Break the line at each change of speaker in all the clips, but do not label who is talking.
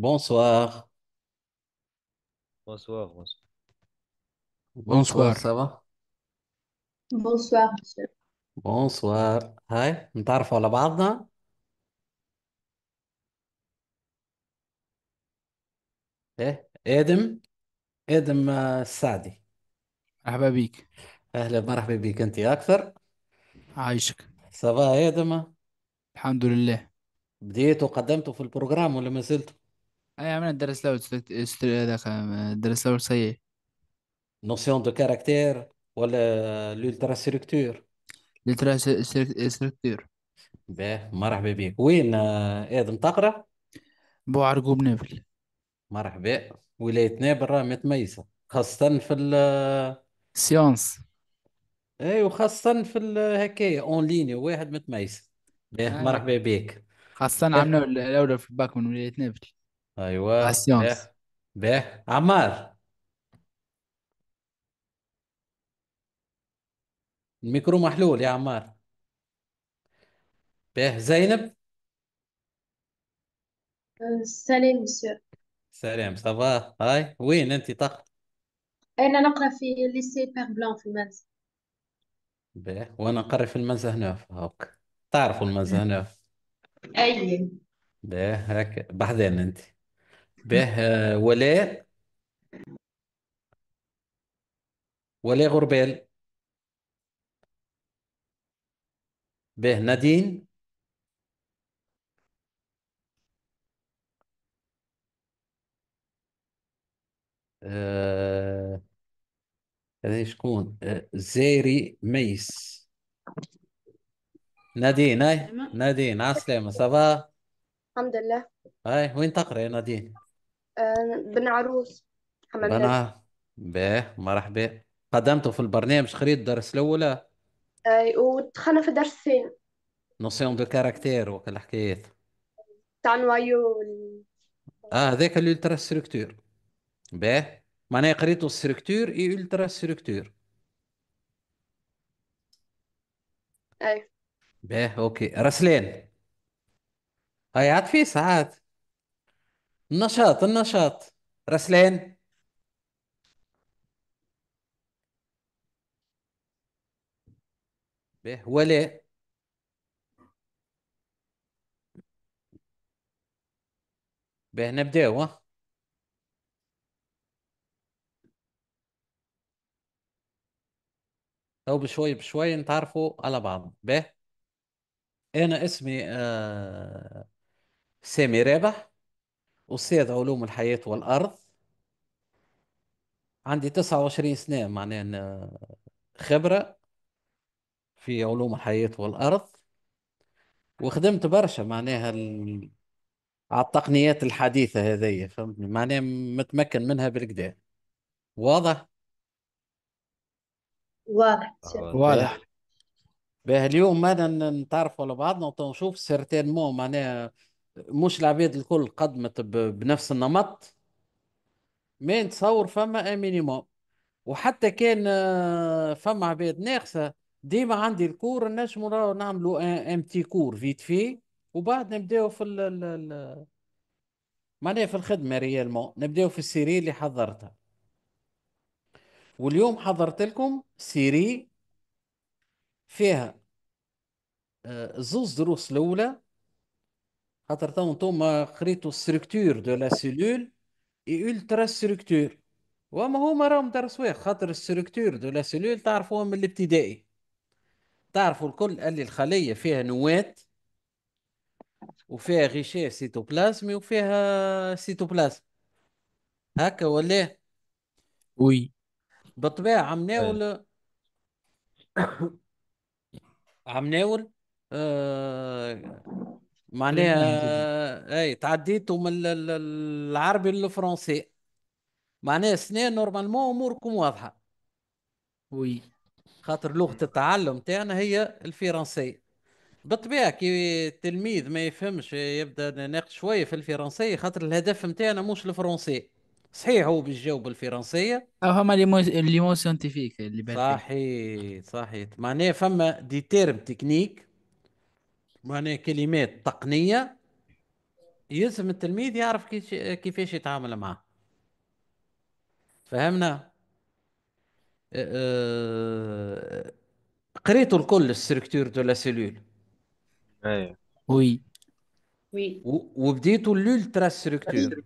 Bonsoir. Bonsoir, bonsoir. Bonsoir, Bonsoir. ça va؟
بونسوار مسيو
بونسوار هاي نتعرفوا على بعضنا؟ ايه ادم ادم آه، السعدي مرحبا بيك اهلا مرحبا بك انت اكثر عايشك سافا ادم الحمد لله بديت قدمتوا في البروجرام ولا ما زلت؟ اي عملنا درس لو هذاك ذاك درس لو سيء نوسيون دو كاركتير ولا لولترا ستركتور لترا ستركتور باه مرحبا بك وين ادم آه، تقرا بو عرقوب نابل مرحبا ولاية نابل راه متميزة خاصة في ال سيونس اي أيوة، وخاصة في ال- هكايا اون ليني واحد متميز باه أيوة. مرحبا بك خاصة عملنا الأولى في الباك من ولاية نابل ايوه باه باه عمار الميكرو محلول يا عمار باه زينب
سلام مسيو
سلام صباح هاي وين انت طق
أنا نقرأ في ليسي بير بلون في المنزل
باه وانا نقري في هنا هاك تعرفوا المنزهنوف أي باه هاك بعدين انت به ولاء ولاء غربال به نادين آه... شكون آه... زيري ميس نادين اي نادين عسلامة صباح الحمد لله اي وين تقرأ يا نادين؟
آه، بن عروس حمام درب بنا
بيه مرحبا قدمت في البرنامج خريط الدرس الأولى
اي آه، ودخلنا في درس
نوسيون دو كاركتير وكل الحكايات
تاع نوايو
اه هذاك الالترا ستركتور باه معناها قريتو ستركتور اي الترا ستركتور اي باه اوكي رسلين هاي عاد في ساعات النشاط النشاط رسلين به ولا به نبداو او بشوي بشوي نتعرفوا على بعض به انا اسمي آه سامي رابح أستاذ علوم الحياة والأرض عندي 29 سنة معناها خبرة في علوم الحياة والأرض وخدمت برشا معناها ال... على التقنيات الحديثة هذية فهمتني معناها متمكن منها بالكدا واضح؟
واضح واضح
اليوم ما نتعرفوا على بعضنا ونشوف سيرتينمون معناها مش العباد الكل قدمت بنفس النمط ما نتصور فما مينيموم وحتى كان آه، فما عباد ناقصه ديما عندي الكور نجم نعملو ان ام تي كور فيت في وبعد نبداو في ال ال- ال- معناها في الخدمه ريالمون نبداو في السيري اللي حضرتها واليوم حضرت لكم سيري فيها آه، زوز دروس الاولى خاطر تو نتوما خريتوا ستركتور دو لا سيلول اي الترا ستركتور وما هما راهم دار خاطر ستركتور دو لا سيلول تعرفوها من الابتدائي تعرفوا الكل اللي الخليه فيها نواه وفيها غشاء سيتوبلازمي وفيها سيتوبلازم هكا ولا وي بالطبيعه عم ناول عم ناول آه معناها اي تعديتوا من العربي للفرنسي معناها سنين نورمالمون اموركم واضحه وي خاطر لغه التعلم تاعنا هي الفرنسي بالطبيعه كي التلميذ ما يفهمش يبدا ناقش شويه في الفرنسيه خاطر الهدف نتاعنا مش الفرنسي صحيح هو بالجو بالفرنسيه او هما لي مو لي مو سيانتيفيك اللي بالك صحيح صحيح معناها فما دي تيرم تكنيك معناها كلمات تقنيه يلزم التلميذ يعرف كيفاش يتعامل معها فهمنا أه، أه، قريتوا الكل الستركتور دو لا سيلول اي وي وي وبديتوا الالترا ستركتور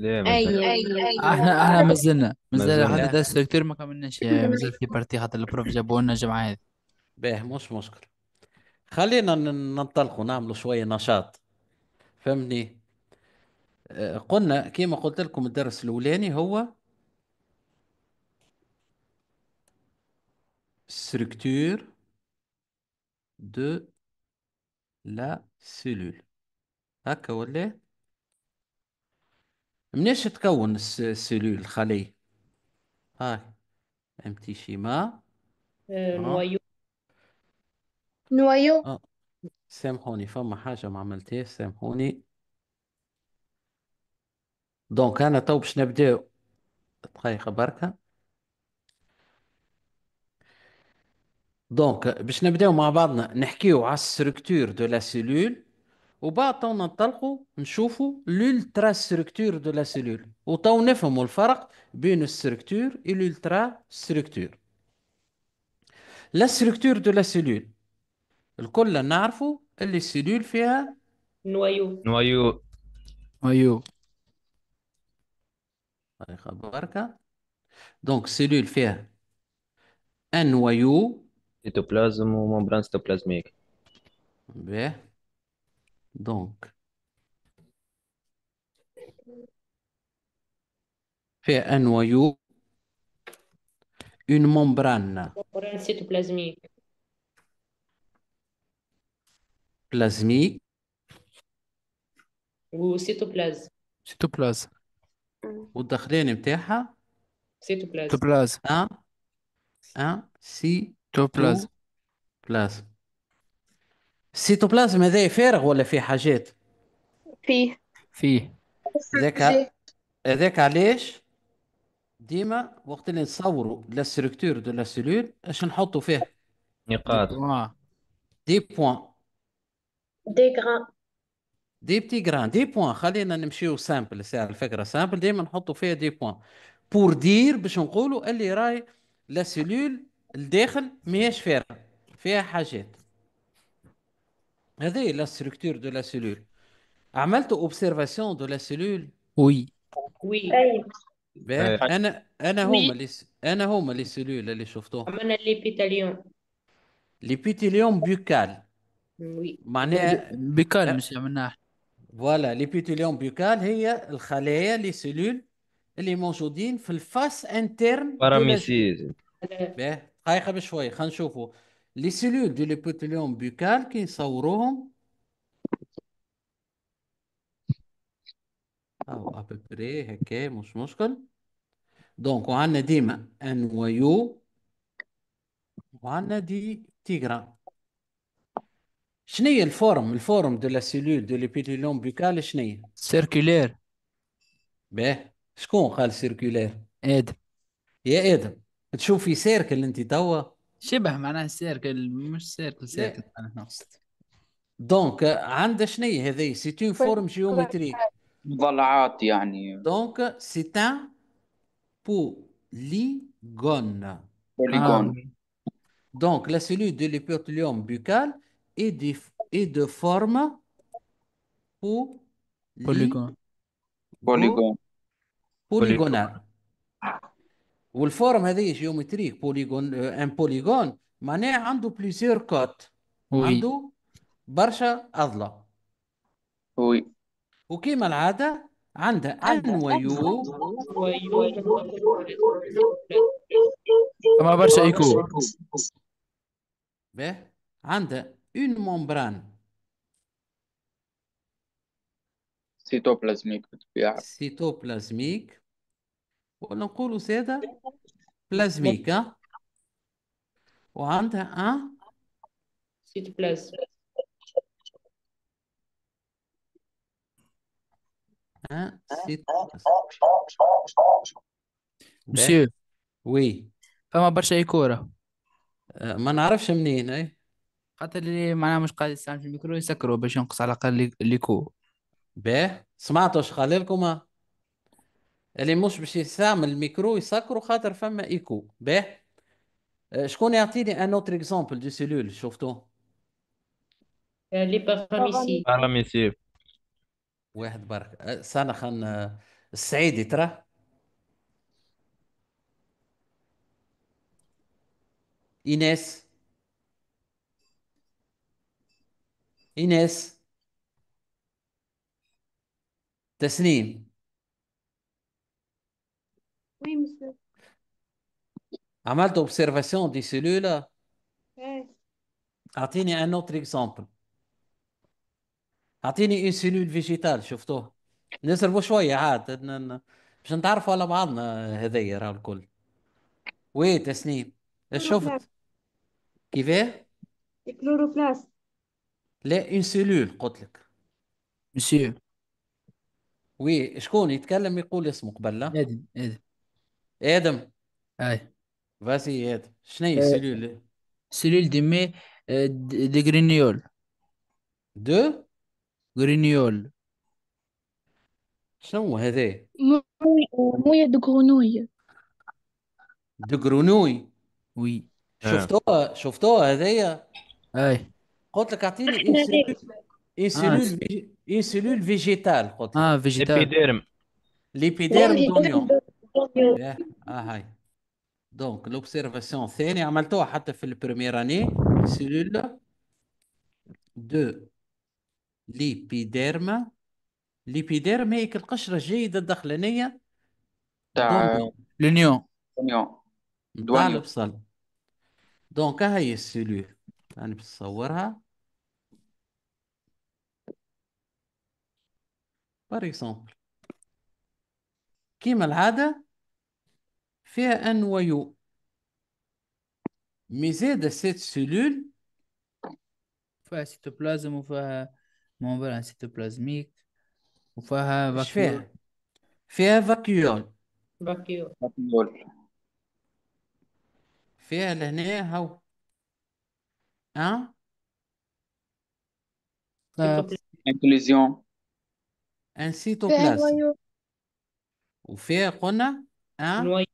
اي
اي احنا احنا مازلنا
مازلنا حتى الستركتور ما كملناش مازال في بارتي خاطر البروف جابوا لنا الجمعه هذه باه مش مشكل خلينا ننطلق ونعملوا شوية نشاط فهمني آه، قلنا كما قلت لكم الدرس الأولاني هو structure de la cellule هكا ولا منيش تكون السلول الخلية هاي امتي شيما
نوايو آه، آه. نوايو
اه سامحوني فما حاجة ما عملتهاش سامحوني دونك أنا تو باش نبداو دقيقة بركة دونك باش نبداو مع بعضنا نحكيو على الستركتور دو لا سيلول وبعد تو ننطلقوا نشوفوا لولترا ستركتور دو لا سيلول وتو نفهموا الفرق بين الستركتور و لولترا ستركتور لا ستركتور دو لا سيلول الكل نعرفه اللي السيدول فيها نوايو نوايو نوايو طيب، دقيقة بركة دونك سيلول فيها ان نوايو سيتوبلازم وممبران سيتوبلازميك باهي دونك فيها ان ويو اون ممبران
ممبران سيتوبلازميك
بلازميك
وسيتوبلازم
سيتوبلازم والداخلين نتاعها سيتوبلازم سيتوبلازم ان سيتوبلاز سيتوبلازم هذا فارغ ولا فيه حاجات فيه فيه هذاك هذاك علاش ديما وقت اللي نصوروا لا ستركتور دو لا سيلول اش نحطوا فيه نقاط دي بوان دي غران دي بتي غران دي بوان خلينا نمشيو سامبل ساعه الفكره سامبل ديما نحطوا فيها دي بوان بور دير باش نقولوا اللي راي لا سيلول الداخل ماهيش فارغه فيها حاجات هذه لا ستركتور دو لا سيلول عملت اوبسيرفاسيون دو لا سيلول وي وي انا انا هما اللي انا هما لي سيلول اللي شفتوهم عملنا
ليبيتاليوم
ليبيتاليوم بيكال وي معناها يعني بيكال أه. مش عملناها فوالا ليبيتوليوم بيكال هي الخلايا لي سيلول اللي موجودين في الفاس انترن باراميسيز باه دقيقة بشوي خلينا نشوفوا لي سيلول دو ليبيتوليوم بيكال كي نصوروهم او ابري هكا مش مشكل دونك وعندنا ديما ان ويو وعندنا دي تيغرام شنو هي الفورم الفورم دو لا سيلول دو ليبيتيلوم بوكال شنو هي سيركولير باه شكون قال سيركولير ادم يا ادم تشوف في سيركل انت توا شبه معناها سيركل مش سيركل سيركل انا نقصد دونك عندها شنو هذه سي اون فورم جيومتريك ضلعات يعني دونك سي ان بوليغون بوليغون دونك لا سيلول دو ليبيتيلوم بوكال et, des, et de forme poly Polygon. والفورم هذه جيومتريك بوليغون ان بوليغون معناها عنده بليزيور كوت وي. عنده برشا اضلاع وي وكما العاده عندها ان ويو فما برشا ايكو باه عندها une membrane cytoplasmique سيتوبلازميك cytoplasmique سيدا سادة بلازميك وعندها ان
cytoplasme
ان cytoplasme
مسيو وي فما برشا كورة آه، ما نعرفش منين اي خاطر اللي معناها مش قاعد يستعمل في الميكرو يسكروا باش ينقص على الاقل كو باهي سمعتوا اش قال لكم اللي مش باش يستعمل الميكرو يسكروا خاطر فما ايكو باهي أه، شكون يعطيني ان اوتر اكزومبل دو سيلول شفتوه
لي بافاميسي
بافاميسي واحد برك سنة أه، خان السعيدي ترى ايناس إيناس تسنيم وي monsieur. عملت observation دي سيلولا إيه. أعطيني ان اوتر اكزامبل أعطيني اون سيلول فيجيتال شفتوه نسربوا شوية عاد باش نتعرفوا على بعضنا هذايا راه الكل وي تسنيم شفت كيفاه الكلوروبلاست لا اون سيلول قلت لك مسيو وي شكون يتكلم يقول اسمه قبل لا ادم ادم ادم اي فاسي ادم شنو هي آه، سيلول سيلول دي مي آه، د- دي غرينيول دو غرينيول شنو هذا آه،
موية دو غرونوي
دو غرونوي وي آه. شفتوها شفتوها هذايا اي Ah, une cellule végétale. Ah, végétale. L'épiderme. d'oignon. Eh, ah, Donc, l'observation, c'est qu'il y a un de la première année, une cellule de l'épiderme. L'épiderme est quelque chose de régé dans le Donc, c'est une cellule. يعني بتصورها بار اكزومبل كيما العادة فيها ان ويو مي زادا سيت سيلول
فيها سيتوبلازم وفيها
ممبران سيتوبلازميك وفيها فاكيول فيها فيها فاكيول فاكيول فيها لهنا هاو Hein? Euh, inclusion ainsi Faire un hein? noyau.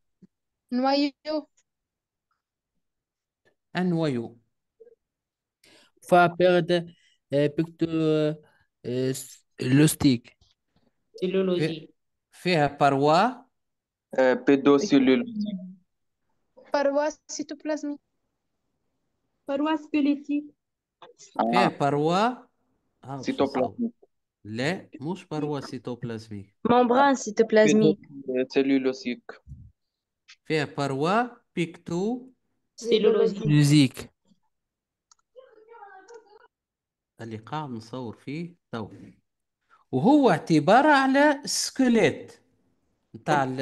un un noyau Noyau. faire perdre euh, euh, le stick fait paroi euh,
Paroi cytoplasmique. Paroi squelettique.
paroi Cytoplasmique. Les mouches paroi cytoplasmique.
Membrane cytoplasmique.
Cellulosique. paroi picto
cellulosique.
اللي نصور فيه تو وهو اعتبار على سكليت نتاع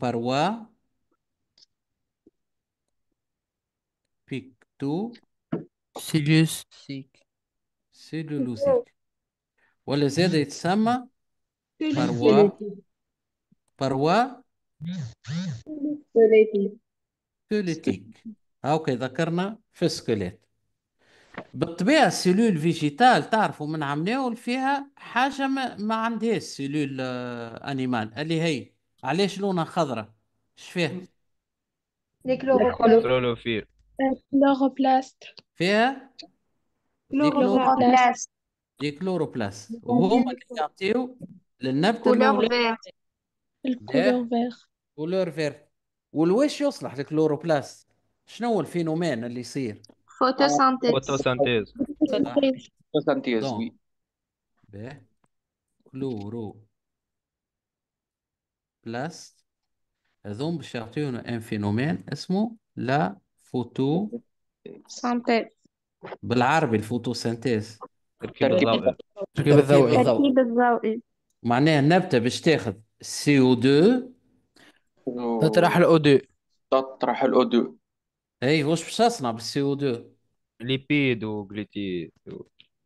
paroi بيكتو سيلوسيك سيلولوسيك ولا زاد يتسمى بروا بروا سكوليتيك اوكي ذكرنا في السكليت بالطبيعة السيلول فيجيتال تعرفوا من عمناول فيها حاجة ما, ما عندهاش سيلول أنيمال اللي هي علاش لونها خضرة شفاه؟
الكلوروفيل كلوروبلاست
فيها كلوروبلاست دي كلوروبلاست وهما اللي يعطيو للنبتة الكلور فير
الكولور
فير كولور يصلح الكلوروبلاست شنو هو الفينومين اللي يصير
فوتوسانتيز فوتوسانتيز
فوتوسانتيز وي باهي كلورو بلاست هذوم باش يعطيونا ان فينومين اسمه لا فوتو سانتيز بالعربي الفوتو سانتيز تركيب الضوئي تركيب
الضوئي
معناها النبتة باش تاخذ سي 2 دو تطرح دو تطرح الاو دو اي واش باش تصنع بالسي او 2 ليبيد وغليتي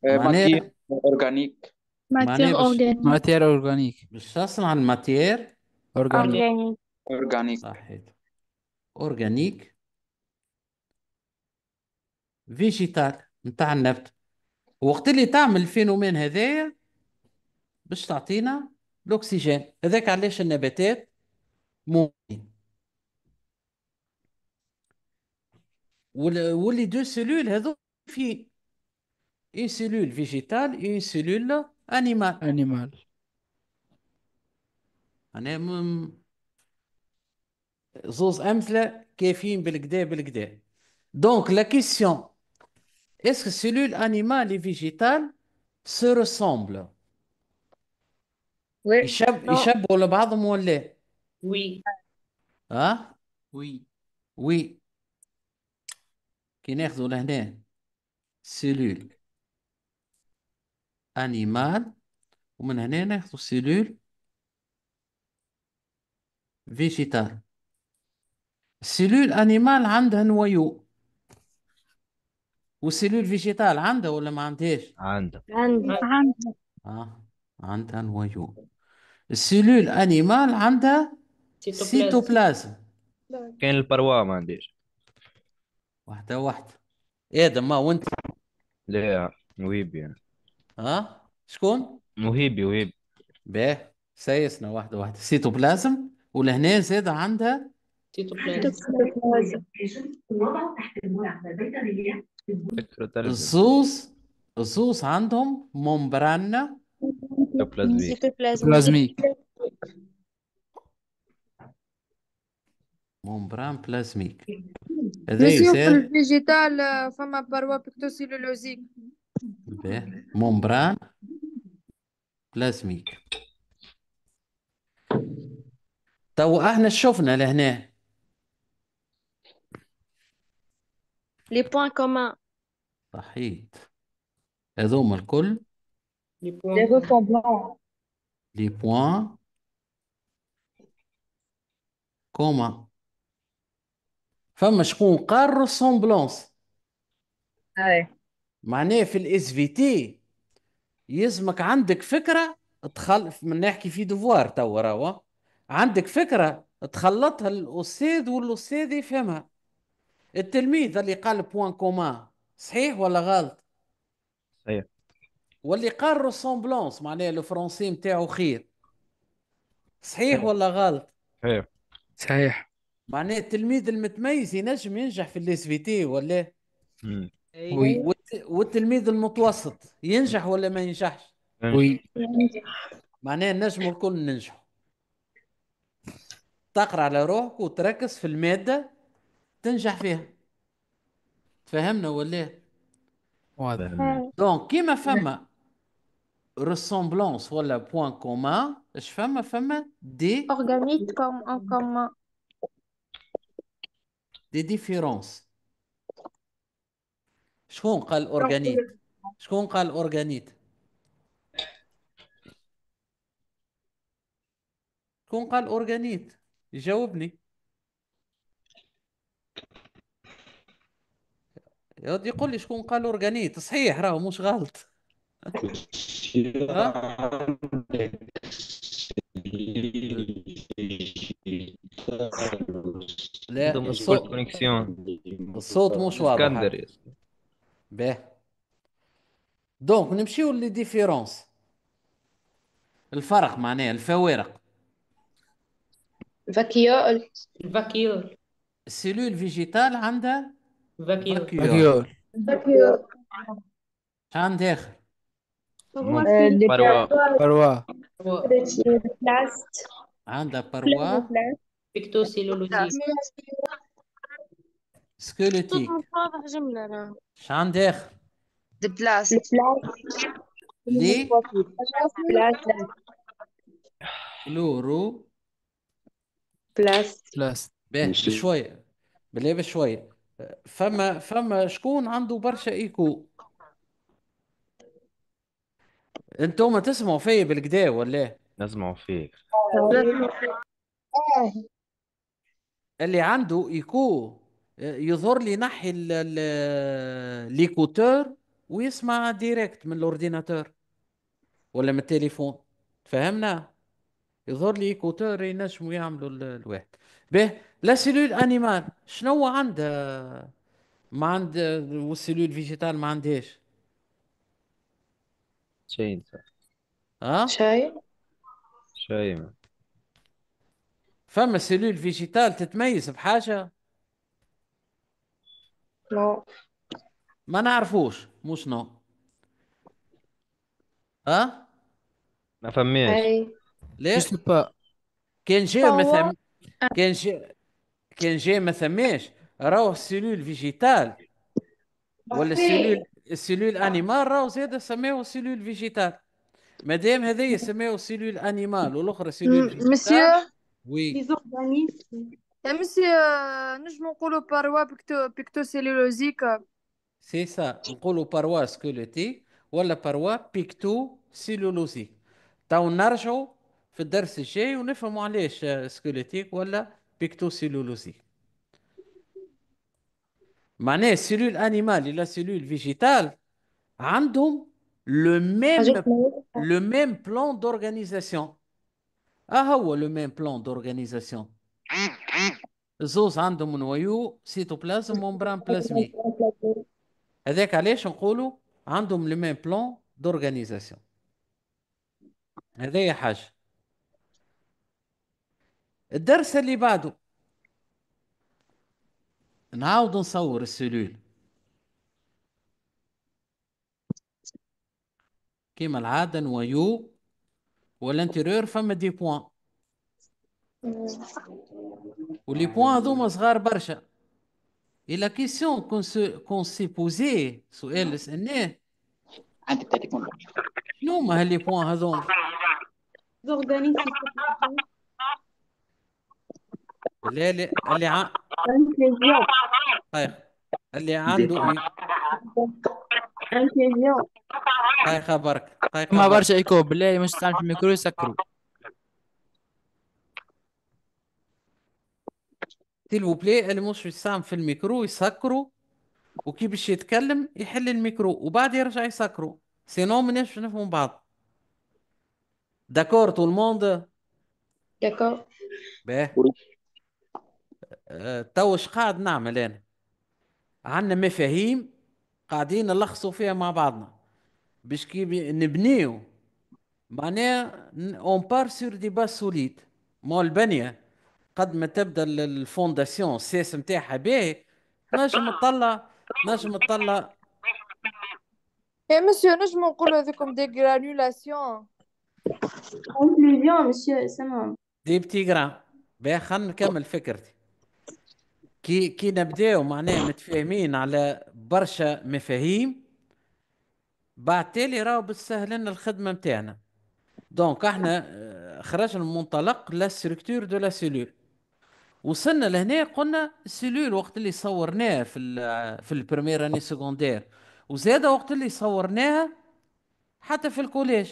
ماتير
اورغانيك
ماتير اورغانيك ماتير
اورغانيك باش تصنع الماتير اورغانيك اورغانيك صحيح اورغانيك فيجيتال نتاع النبت وقت اللي تعمل الفينومين هذايا باش تعطينا الاكسجين هذاك علاش النباتات مو واللي دو سيلول هذو في اون سيلول فيجيتال اون سيلول انيمال انيمال انا مم... زوز امثله كافيين بالكدا بالكدا دونك لا كيسيون Est-ce que cellules animales et végétales se ressemblent? Oui. Oui. Hein? Oui. Oui. Qui n'est pas Cellule animale et men cellule végétale. Cellule animale a un noyau. والسيلول فيجيتال عندها ولا ما عندهاش؟ عندها عندها عندها اه عندها نوايو السيلول انيمال عندها سيتوبلازم كاين البروا ما عنديش واحدة واحدة ادم ما وانت لا وهيبي يعني. ها اه شكون؟ وهيبي وهيبي باهي سايسنا واحدة واحدة سيتوبلازم ولهنا زاد عندها سيتوبلازم تحت الملعب الصوص الصوص عندهم ممبرانا بلازميك ممبران بلازميك
هذا يسير فيجيتال فما بروا بيكتوسيلولوزيك
ممبران بلازميك تو احنا شفنا لهنا
لي بوان كومان
صحيت هذوما الكل
لي بوان ريسومبلون
لي بوان كومان فما شكون قال ريسومبلونس اي معناه في الاس في تي يلزمك عندك فكره تخلف من نحكي في دفوار توا راهو عندك فكره تخلطها الاستاذ والاستاذ يفهمها التلميذ اللي قال بوان كومان صحيح ولا غلط؟ صحيح واللي قال روسومبلونس معناها الفرنسي نتاعو خير صحيح ولا غلط؟ صحيح صحيح معناها التلميذ المتميز ينجم ينجح في الاس في تي ولا؟ أيوة. وي والتلميذ المتوسط ينجح ولا ما ينجحش؟ وي معناها النجم الكل ننجحوا تقرا على روحك وتركز في الماده تنجح فيها تفهمنا ولا واضح دونك كيما فما ريسومبلونس ولا بوان كومان اش فما فما دي اورغانيك كوم ان كومان دي ديفيرونس شكون قال اورغانيك شكون قال اورغانيك شكون قال اورغانيت يجاوبني يقول لي شكون قال اورغانيت صحيح راه مش غلط
لا الصوت كونيكسيون الصوت مش واضح اسكندر
باه دونك نمشيو لي ديفيرونس الفرق معناها الفوارق فاكيول فاكيول السيلول فيجيتال عندها فاكيول فاكيول فاكيول شان داخل هو آه، اللي بروا بروا
بلاست
عندها بروا
بيكتوسيلولوجي
سكوليتيك
واضح جملة أنا
شان داخل بلاست لي بلاست كلورو بلاست بلاست بيه بشوية بالله بشوية فما فما شكون عنده برشا ايكو انتوما تسمعوا فيا بالكدا ولا نسمعوا فيك اللي عنده ايكو يظهر لي نحي ليكوتور ويسمع ديريكت من الاورديناتور ولا من التليفون فهمنا يظهر لي ايكوتور ينجموا يعملوا الواحد به لا سيلول انيمال شنو عندها ما عند والسيلول فيجيتال ما عندهاش انت ها شاي شاي فما سيلول فيجيتال تتميز بحاجه نو ما نعرفوش مش نو ها ما فماش اي ليش كان جاء مثلا كان شيء كان جاي ما ثماش راهو سيلول فيجيتال ولا سيلول السيلول انيمال راهو زاد سماوه سيلول فيجيتال مادام هذايا سماوه سيلول انيمال والاخرى سيلول فيجيتال مسيو وي
يا مسيو نجم نقولوا باروا بيكتو بيكتو سيلولوزيك
سي سا نقولوا باروا سكولوتي ولا باروا بيكتو سيلولوزيك تو نرجعوا في الدرس الجاي ونفهموا علاش سكولوتيك ولا pectocellulosique. Mané, cellule animale et la cellule végétale, ont le même, le même plan d'organisation. Ah, ah le même plan d'organisation. Zos andum noyau, cytoplasme, membrane plasmique. Avec Alech, on ont le même plan d'organisation. Avec Alech. الدرس اللي بعده نعاود نصور السلول كيما العادة نوايو والانتيريور فما دي بوان ولي بوان هذوما صغار برشا اي لا كيسيون كون سي بوزي سؤال سالناه عندك تليفون شنو هما هاللي بوان هذوما اللي اللي ع... طيب. اللي عنده إيه؟ هاي خبرك هاي ما برشا ايكو بالله مش تعمل في الميكرو يسكروا سيل بلاي اللي مش يستعمل في الميكرو يسكروا وكي باش يتكلم يحل الميكرو وبعد يرجع يسكروا سينو مناش نفهموا بعض داكور تو الموند داكور باهي تو قاعد نعمل انا عندنا مفاهيم قاعدين نلخصوا فيها مع بعضنا باش كي نبنيو معناها اون بار سور دي باس سوليد ما البنيه قد ما تبدا الفونداسيون الساس نتاعها باهي نجم تطلع نجم تطلع
يا eh, مسيو نجم نقولوا هذوكم دي جرانولاسيون
كونكلوزيون مسيو اسمهم
دي بتي غران باهي خل نكمل فكرتي كي كي نبداو معناها متفاهمين على برشا مفاهيم بعد تالي راهو بتسهل لنا الخدمه نتاعنا دونك احنا آه، خرجنا من منطلق لا ستركتور دو لا سيلول وصلنا لهنا قلنا السيلول وقت اللي صورناها في ال في البريمير اني سكوندير وزاد وقت اللي صورناها حتى في الكوليج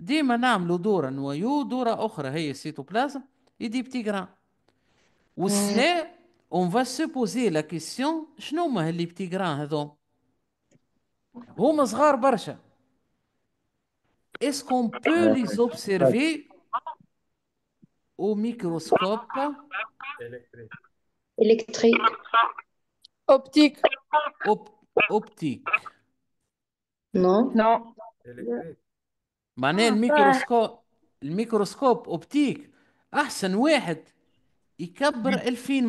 ديما نعملوا دورا ويو دورة أخرى هي السيتوبلازم يدي بتيغرام والسنة On va se poser la question, je ne vais pas petit les petits grands. Vous mez Est-ce qu'on peut les observer au microscope
électrique? Optique.
Optique. Non, non. Mais non, le microscope optique, ah, c'est un Il capte le fin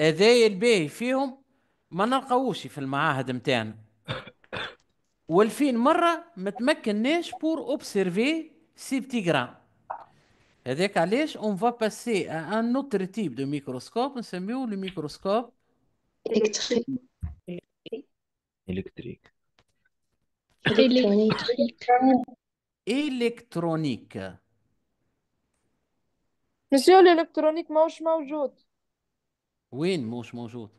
هذي البي فيهم ما نلقاوش في المعاهد متاعنا والفين مرة ما تمكناش بور اوبسيرفي سي بتي جرام هذاك علاش اون فا باسي ان اوتر تيب دو ميكروسكوب نسميوه لو ميكروسكوب الكتريك الكتريك الكترونيك الكترونيك
مسيو الالكترونيك ماهوش موجود
وين مش موجود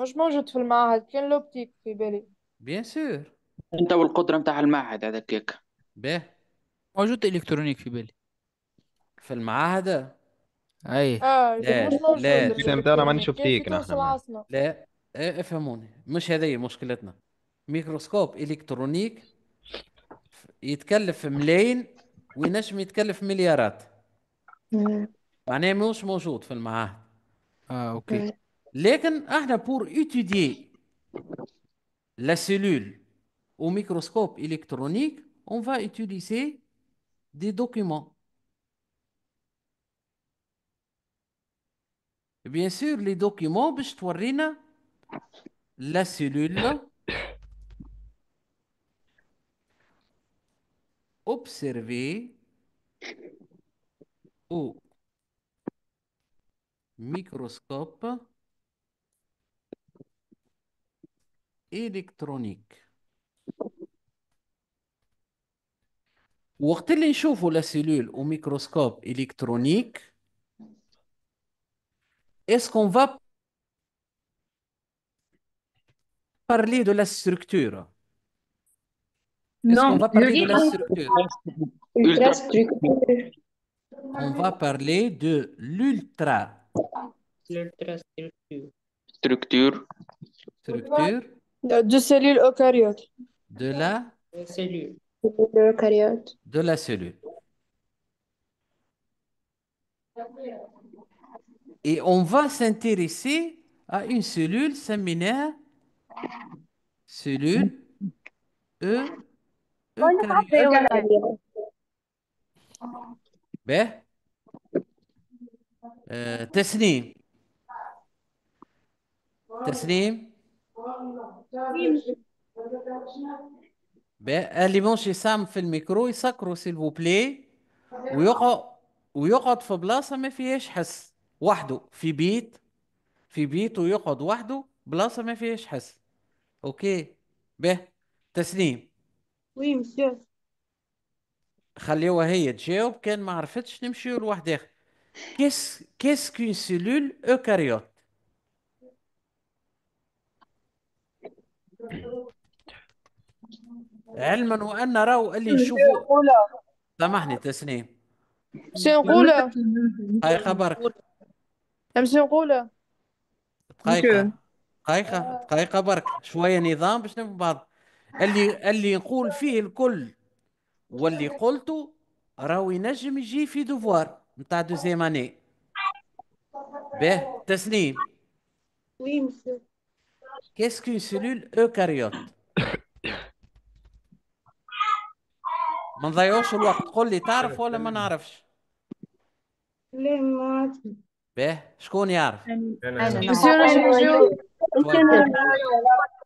مش موجود في المعهد كان لوبتيك في بالي
بيان سور انت والقدره نتاع المعهد هذاك هيك به موجود الكترونيك في بالي في المعهد اي اه لا مش موجود لا السيستم تاعنا مانيش كان في فيك تونس نحن العاصمة لا إيه، افهموني مش هذه مشكلتنا ميكروسكوب الكترونيك يتكلف ملايين وينجم يتكلف مليارات معناه مش موجود في المعاهد Ah, OK. pour étudier la cellule au microscope électronique, on va utiliser des documents. Bien sûr, les documents, باش la cellule observer ou microscope électronique la cellule au microscope électronique, est-ce qu'on va parler de la structure Non, on va parler de la structure. On va parler de l'ultra Structure.
Structure. De cellules eucaryotes.
De la cellule. De, la cellule. Et on va s'intéresser à une cellule séminaire, cellule e, تسليم اللي مش سام في الميكرو يسكروا سيلفو بلاي ويقعد ويقعد في بلاصه ما فيهاش حس وحده في بيت في بيت ويقعد وحده بلاصه ما فيهاش حس اوكي به تسليم وي مسيو خليوها هي تجاوب كان ما عرفتش نمشيو لواحد اخر كيس كيس كون سيلول اوكاريوت علما وان راهو اللي نشوفوا سامحني تسنيم
باش نقوله هاي خبرك باش نقوله
دقيقة دقيقة دقيقة برك شوية نظام باش نفهم بعض اللي اللي نقول فيه الكل واللي قلته راهو ينجم يجي في دوفوار نتاع دوزيام اني به تسنيم كيسكو سيلول اوكاريوت ما نضيعوش الوقت قول لي تعرف ولا ما نعرفش
لا ما
به شكون يعرف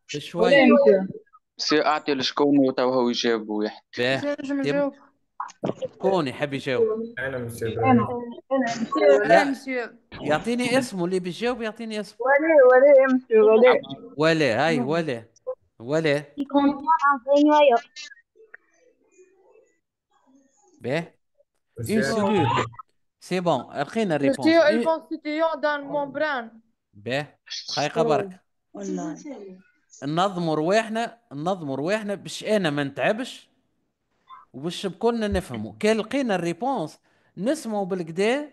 شوي سي اعطي لشكون تو هو يجاوب ويحكي باه شكون يحب يجاوب انا مسيو انا
انا يعطيني
اسمه اللي بيجاوب يعطيني اسمه ولا ولا مسيو ولا ولا هاي ولا ولا باهي اون سيلول سي بون لقينا الريبونس الكونستيتيون
إيه؟ دان مومبران
باهي دقيقة برك ننظموا رواحنا ننظموا رواحنا باش انا ما نتعبش وباش بكلنا نفهموا كان لقينا الريبونس نسمعوا بالكدا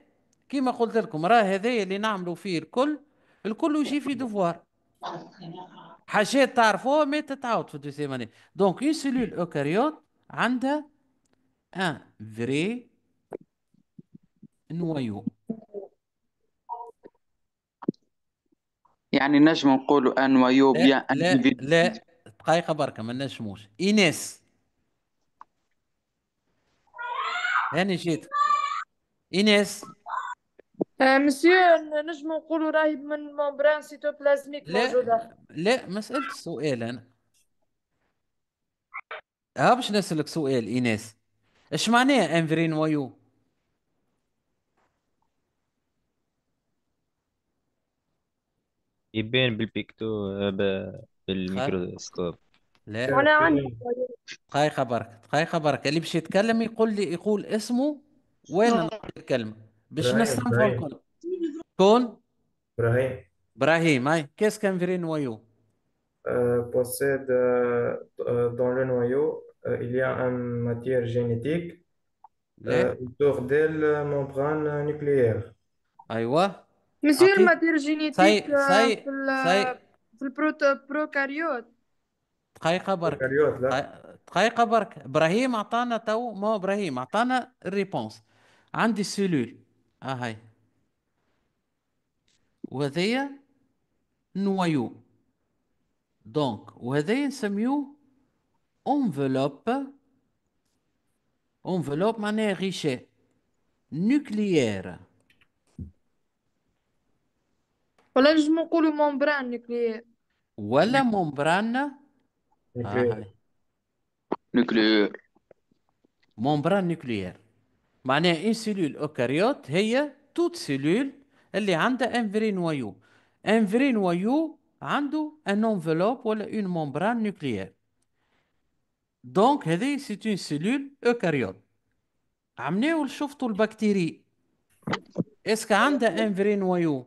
كيما قلت لكم راه هذايا اللي نعملوا فيه الكل الكل يجي في دفوار حاجات تعرفوها ما تتعاود في الدوسيماني دونك اون سيلول اوكاريوت عندها un vrai noyau. يعني نجم نقولوا ان ويو لا بيان لا لا دقيقة بركة ما نجموش إيناس هاني جيت إيناس
أه، مسيو نجم نقولوا راهي من مومبران سيتوبلازميك لا موجودة
لا ما سألت السؤال أنا ها باش نسألك سؤال إيناس ايش معنى انفرين ويو يبين بالبيكتو آه، بالميكروسكوب لا انا عندي خاي خبرك خاي خبرك اللي باش يتكلم يقول لي يقول اسمه وين نقول الكلمه باش إبراهيم نستنفع إبراهيم الكل كون إبراهيم إبراهيم هاي كيس كان فيري نويو possède dans le noyau Euh, il y a une matière génétique euh, autour de la euh, membrane nucléaire ايوه
مسير أعطيك- ماتير جينيتيك صحيح- في ال- صحيح. في البروت بروكاريوت
دقيقه برك بروكاريوت دقيقه برك ابراهيم عطانا تو ما ابراهيم عطانا الريبونس عندي سيلول اه هاي وهذايا نوايو دونك وهذايا نسميوه Enveloppe enveloppe mané riche nucléaire.
Voilà, je membrane nucléaire.
Voilà, membrane ah, nucléaire. Membrane nucléaire. une cellule eucaryote, et toute cellule, elle a un vrai noyau. Un vrai noyau, a un enveloppe ou une membrane nucléaire. دونك هذه سي اون سيلول اوكاريوت عمناو شفتوا البكتيري اسك عندها ان فري نوايو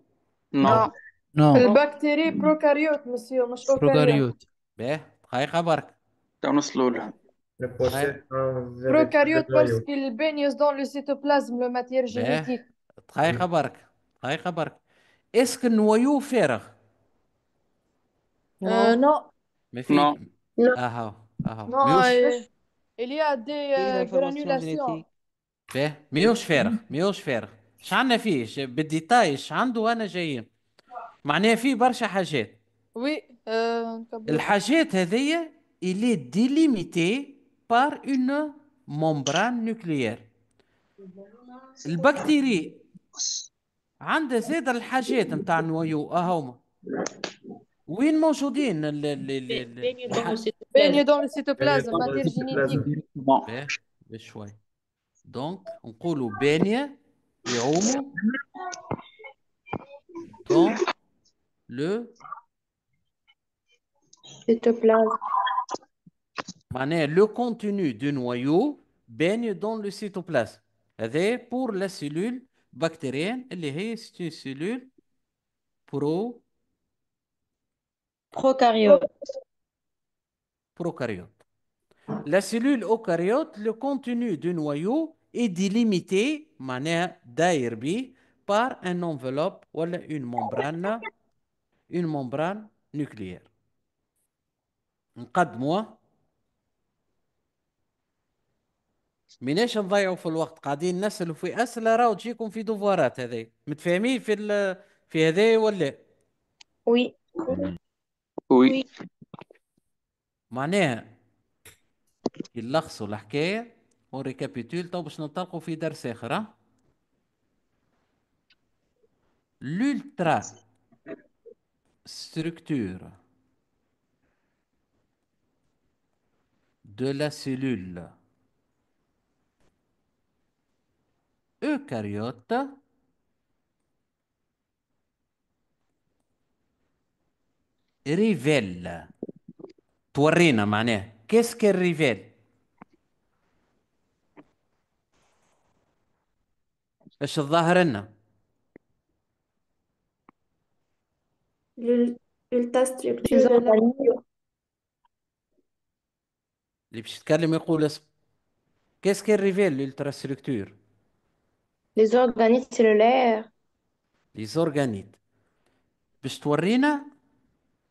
نو نو البكتيري
بروكاريوت مسيو مش بروكاريوت
باه دقيقة برك تو نوصلوا لها بروكاريوت باسكو
البينيوس دون لو سيتوبلازم لو ماتير جينيتيك
دقيقة برك دقيقة برك اسك النوايو فارغ
نو
ما في نو اها اها Non, ميوش
euh, il y a des euh, granulations.
باهي ميوش فارغ ميوش فارغ اش عندنا فيه بالديتاي اش عنده وانا جايين معناها فيه برشا حاجات
Oui, euh, نكبر.
الحاجات هذيا اللي ديليميتي بار اون مومبران نوكليير البكتيري عندها زاد الحاجات نتاع النويو اهوما Oui, il mange au din. Baigne
dans le cytoplasme, matière génétique.
le bien Donc, on coule au baigné et Dans le
cytoplasme.
le contenu du noyau baigne dans le cytoplasme. C'est pour la cellule bactérienne. C'est une cellule pro Prokaryote. Prokaryote. La cellule eucaryote, le contenu du noyau est délimité, manière d'aérbi, par une enveloppe ou une membrane, une membrane nucléaire. نقدموه مناش نضيعوا في الوقت قاعدين نسلوا في اسئله راهو تجيكم في دوفارات هذايا متفاهمين في ال... في هذايا ولا وي وي معناها يلخصوا الحكاية وريكابيتول تو باش نطلقوا في درس آخر ها ستركتور دو لا سيلول cellule ريفيل تورينا معناه كي ريفيل اش الظاهر لنا اللي باش يتكلم يقول اسم كي ريفيل للترا ستركتور لي زورغانيت سيلولير لي زورغانيت باش تورينا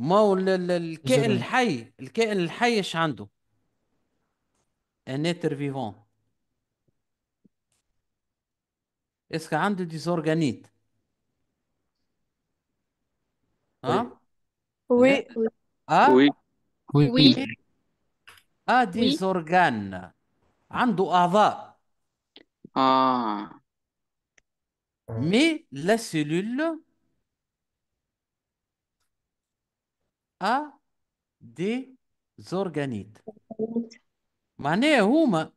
ما هو الكائن الحي الكائن الحي ايش عنده؟ ان اتر فيفون اسكا عنده ديزورجانيت آه؟ ها؟ آه؟ وي وي وي وي اه ديزورجان عنده اعضاء اه مي لا سيلول أ دي زورغانيت معناها هما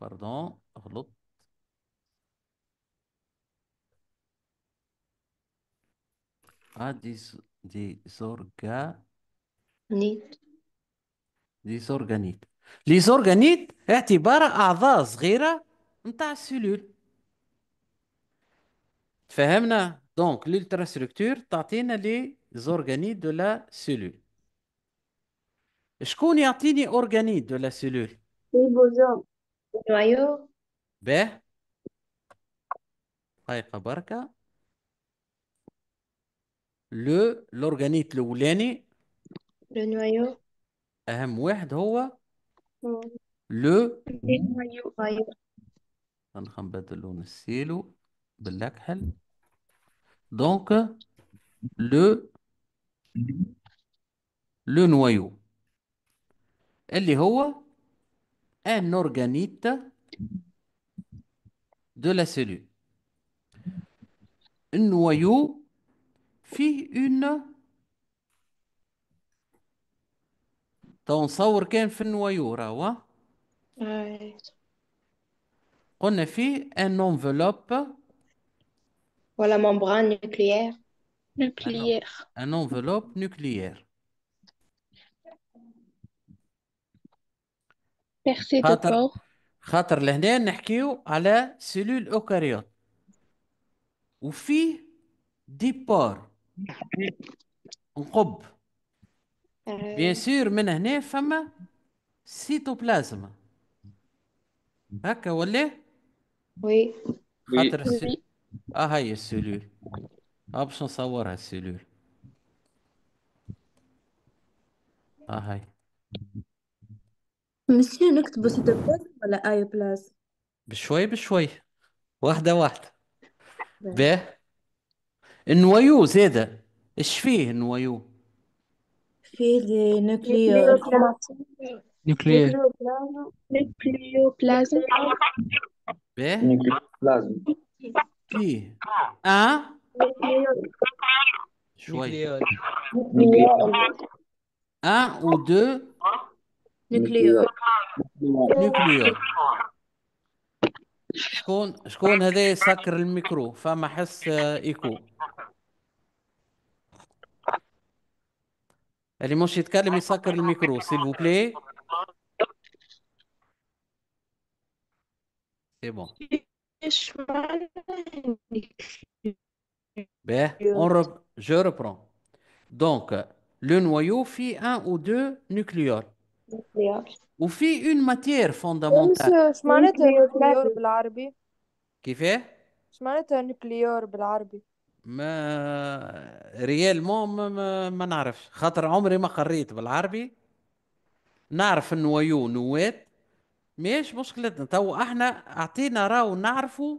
باردون غلط أ دي دي زورجا نيت دي زورغانيت لي زورغانيت اعتبارها أعضاء صغيرة نتاع السلول تفهمنا دونك للترا ستركتور تعطينا لي les دو لا سيلول شكون يعطيني اورغانيت دو لا سيلول؟
البوزون نوايو
باه دقيقة بركة لو لورغانيت الأولاني
لو نوايو
أهم واحد هو لو
نوايو
غنخنبدل لون السيلو بالأكحل دونك لو لو نويو اللي هو ان اورجانيت دو لا سيلول النويو فيه اون تو نصور كان في النويو راهو قلنا فيه ان انفلوب
ولا ممبران نوكليير Nucléaire.
Un enveloppe nucléaire.
Percée de a
خاطر لهنا نحكيو على سيلول اوكاريوت sûr دي بور نقب بيان سور من هنا فما سيتوبلازما هكا ولا وي باش نصور السيلول اه هاي
ماشي نكتبو سيتي بلس
ولا اي بلاس
بشوي بشوي واحدة واحدة باه النوايو زادة اش فيه النوايو
فيه دي نوكليو نوكليير نيوكليوبلازم
نوكليو بلازم فيه اه شوي Nucléole.
Un ou deux Nucléole. شكون شكون هذا يسكر الميكرو فما حس ايكو اللي مش يتكلم يسكر الميكرو سيبو بلي
سي بون
Ben, on re- je reprends. Donc, le noyau fait un ou deux nucléoles. وفي une matière fondamentale ايش معناتها بالعربي؟ كيفاه؟
ايش معناتها نوكليور بالعربي؟
ما ريال ما, ما, ما نعرفش خاطر عمري ما قريت بالعربي نعرف النويو نوات ماهيش مشكلتنا تو احنا اعطينا راهو نعرفوا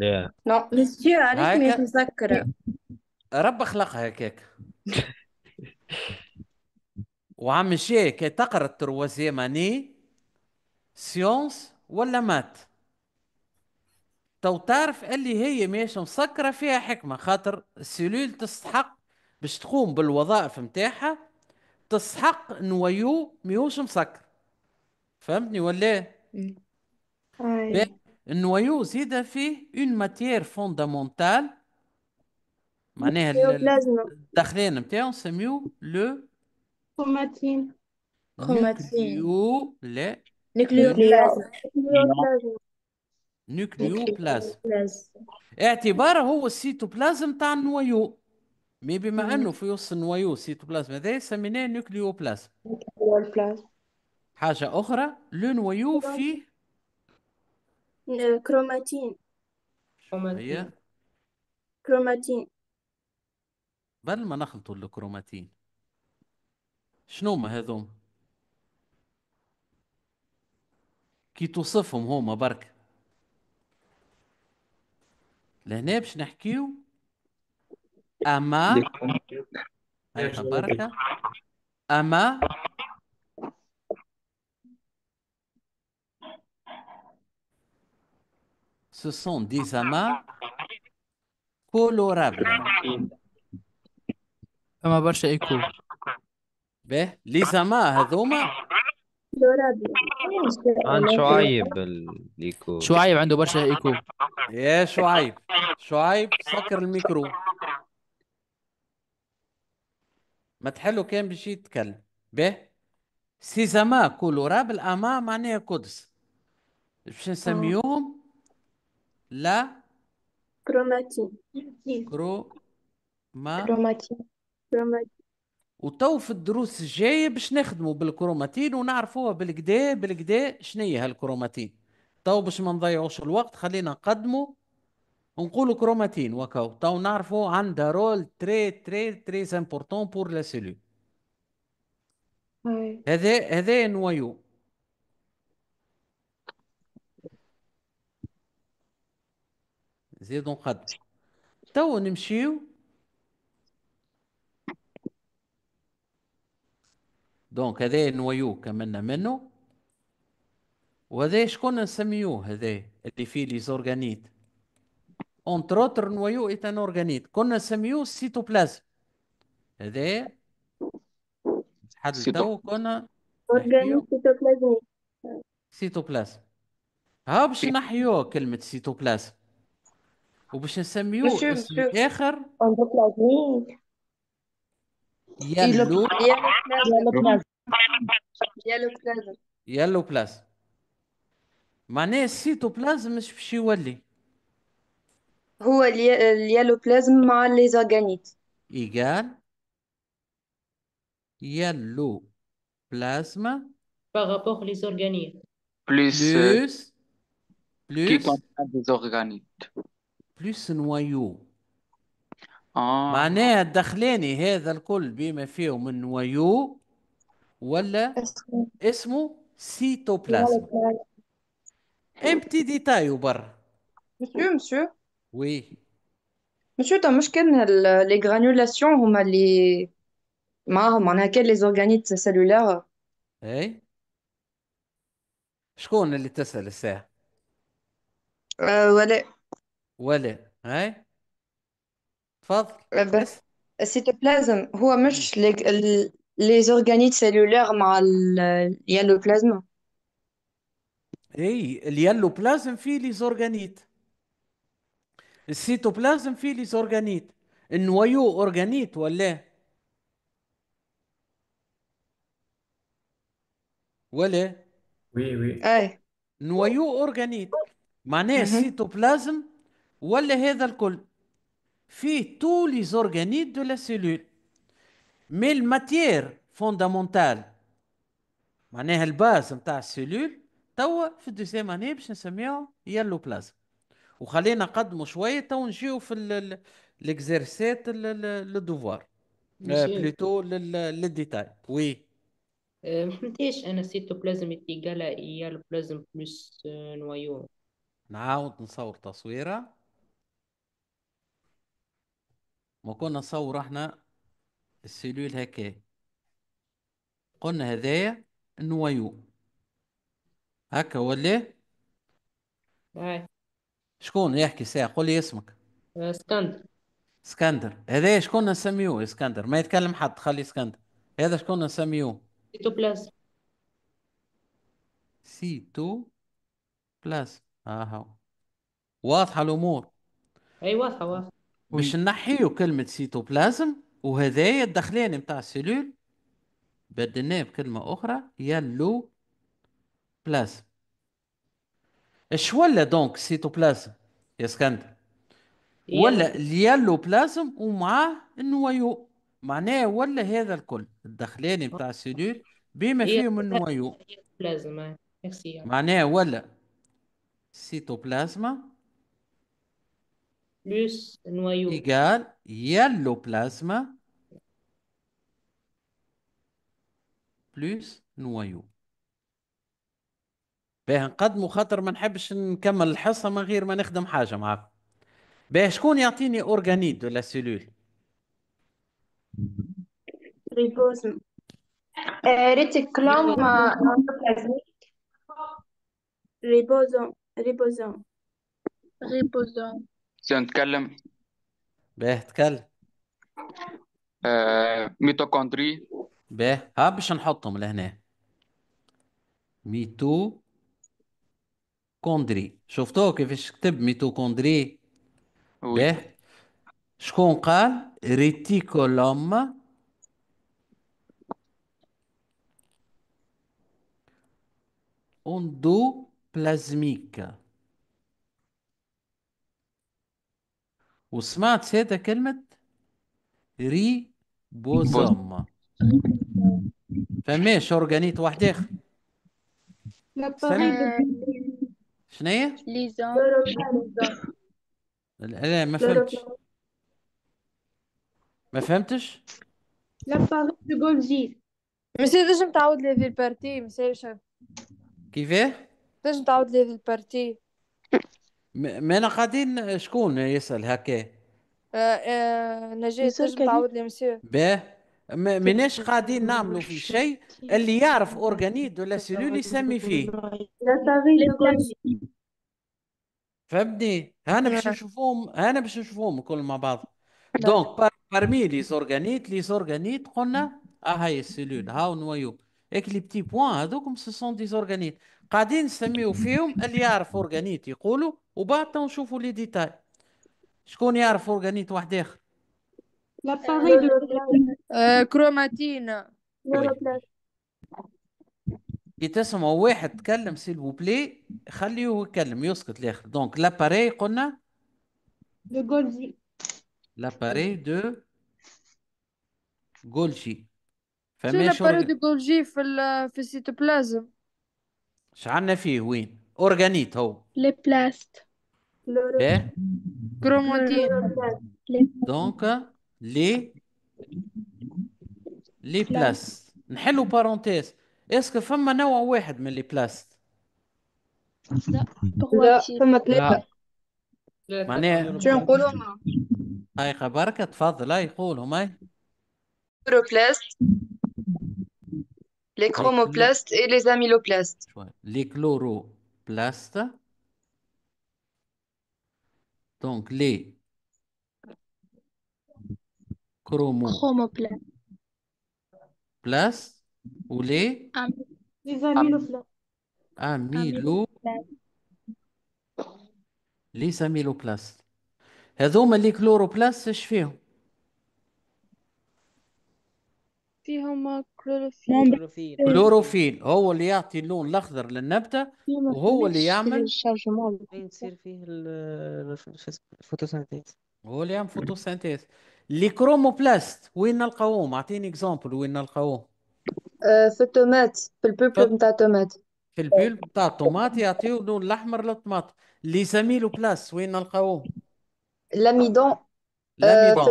نو رب خلقها هكاك وعم شي كي تقرا التروازيام اني سيونس ولا مات تو تعرف اللي هي ماشي مسكره فيها حكمه خاطر السلول تستحق باش تقوم بالوظائف نتاعها تستحق نويو ميوش مسكر فهمتني ولا ايه النويو زيد فيه اون ماتيير فوندامونتال معناها الداخلين نتاعو نسميو لو كروماتين كروماتين لا نيوكليوبلازم نيوكليوبلازم اعتباره هو السيتوبلازم تاع النويو مي بما انه في وسط النويو سيتوبلازم هذا سميناه نيوكليوبلازم حاجه اخرى لو نويو فيه
كروماتين هي كروماتين كروماتين
بل ما نخلطوا الكروماتين شنو هما هذوم كي توصفهم هما برك لهنا باش نحكيو اما هيك بركة اما ce sont des ah, amas ah, colorables. فما برشا ايكو باهي لي زعما هذوما
عن شعيب
الايكو شعيب عنده برشا ايكو يا شعيب شعيب سكر الميكرو ما تحلو كان باش يتكلم به سي زعما كولورابل اما معناها قدس باش نسميوهم لا كروماتي كروما كروماتين كروماتي وتو في الدروس الجايه باش نخدموا بالكروماتين ونعرفوها بالكدا بالكدا شنو هي هالكروماتين تو باش ما نضيعوش الوقت خلينا نقدموا ونقولوا كروماتين وكاو تو نعرفوا عندها رول تري تري تري امبورطون بور لا سيلول هذا هذا نويو زيدوا قد تو نمشيو دونك هذا نويو كملنا منه وهذا شكون نسميوه هذا اللي فيه لي زورغانيت اونتر اوتر نويو ايت ان اورغانيت كنا نسميوه السيتوبلازم هذا حد تو كنا سيتوبلازم سيتوبلازم ها باش نحيوه كلمة سيتوبلازم وباش نسميو اسم اخر يلو يلو بلازم معناه السيتوبلازم مش باش يولي
هو اليلو بلازم مع لي
زوغانيت
ايغال يلو بلازما
بارابور لي زوغانيت
بلس بلس كي qui
دي زوغانيت
بلوس نوايو اه معناها دخلاني هذا الكل بما فيه من نوايو ولا اسمه سيتوبلازم إيه. ام بتي ديتاي برا مسيو مسيو وي مسيو تا مش كان
لي غرانولاسيون هما لي معاهم معناها كان لي زورغانيت سيلولار
اي شكون اللي تسأل الساعة؟ أه ولا ولا هاي
تفضل بس السيتوبلازم هو مش لي زورغانيت سيلولير مع اليالو بلازما
اي اليالو بلازم فيه لي زورغانيت السيتوبلازم فيه لي زورغانيت النويو اورغانيت ولا ولا وي وي اي نوايو اورغانيت معناه السيتوبلازم ولا هذا الكل فيه تو لي زورغانيت دو لا سيلول مي الماتير فوندامونتال معناها الباز نتاع السيلول توا في الدوزيام اني باش نسميو يلو بلازم وخلينا نقدموا شويه تو نجيو في ليكزيرسيت للدوفوار بلوتو للديتاي وي
فهمتيش انا سيتوبلازم اتيكالا يالو بلازم بلوس نوايو
نعاود نصور تصويره ما كنا نصور احنا السيلول هكا قلنا هذايا النوايو هكا ولا شكون يحكي ساعة قول لي اسمك آه، اسكندر اسكندر هذايا شكون نسميوه اسكندر ما يتكلم حد خلي اسكندر هذا شكون نسميوه سيتو بلاس سيتو بلازم ها واضحة الأمور
أي واضحة واضحة
باش نحيو كلمة سيتوبلازم وهذايا الدخلاني نتاع السيلول بدلناه بكلمة أخرى يلو بلازم اش ولا دونك سيتوبلازم يا اسكندر ولا اليلو بلازم ومعاه النوايو معناه ولا هذا الكل الدخلاني نتاع السيلول بما فيهم النوايو آه، معناه ولا سيتوبلازما plus إيجال يلو بلازما بلس noyau. باه نقدموا خاطر ما نحبش نكمل الحصه من غير ما نخدم حاجه معاكم باه شكون يعطيني اورغانيد دو لا سيلول
ريبوزم
آه، ريتيكلوم آه،
ريبوزوم ريبوزوم ريبوزوم
لو نتكلم به اتكلم
ميتوكوندري eh,
به ها باش نحطهم لهنا ميتو كوندري شفتوه كيفاش كتب ميتوكوندري وي به شكون قال ريتيكولوم بلازميكا وسمعت سيدة كلمة بوز ريبوزوم فماش أورجانيت واحد آخر شنية؟ لا ما فهمتش ما فهمتش؟
لاباري دو جولجي ما تنجم تعاود لي في البارتي ما كيفاه؟ تنجم تعاود لي في البارتي
مانا قاعدين شكون يسال هكا آه،
آه، نجاة تعاود لي مسيو
باه ماناش قاعدين نعملوا في شيء اللي يعرف اورجانيد ولا سيلول يسمي فيه فهمتني انا باش نشوفهم نشوفوهم باش نشوفوهم كل مع بعض دونك بارمي لي زورغانيت لي زورغانيت قلنا اه هاي السيلول هاو نويو ياك لي بتي بوان هذوكم سو سون ديزورغانيت قاعدين نسميو فيهم اللي يعرف اورغانيت يقولوا وبعد تو نشوفوا لي ديتاي شكون يعرف اورغانيت واحد اخر
لاباري دو كروماتين
كي تسمع واحد تكلم سيل بلي خليه يكلم يسكت الاخر دونك لاباري قلنا
دو جولجي
لاباري دو جولجي في البارادوجولوجي
في ال في السيتوبلازم
شعلنا فيه وين اورجانيت هو
لي بلاست ايه كروماتين
دونك لي لي بلاست نحلو بارونتيز اسكو فما نوع واحد من لي بلاست لا فما ثلاثة
معناها شو نقولهم
هاي خبرك تفضل هاي قولهم هاي
بروبلاست Les chromoplastes et les amyloplastes.
Les chloroplastes. Donc, les chromoplastes. ou les...
les amyloplastes.
Amylo... Les amyloplastes. Et donc les chloroplastes
كلوروفيل كلوروفيل
هو اللي يعطي اللون الاخضر للنبته وهو اللي يعمل يصير فيه الفوتوسينثيز هو اللي يعمل فوتوسينثيز الكروموبلاست وين نلقاوهم اعطيني اكزامبل وين نلقاوهم آه، في
التومات في البلب نتاع التومات
في البلب نتاع الطوماط يعطيو اللون الاحمر للطماط لي بلاس وين نلقاوهم لاميدون آه، في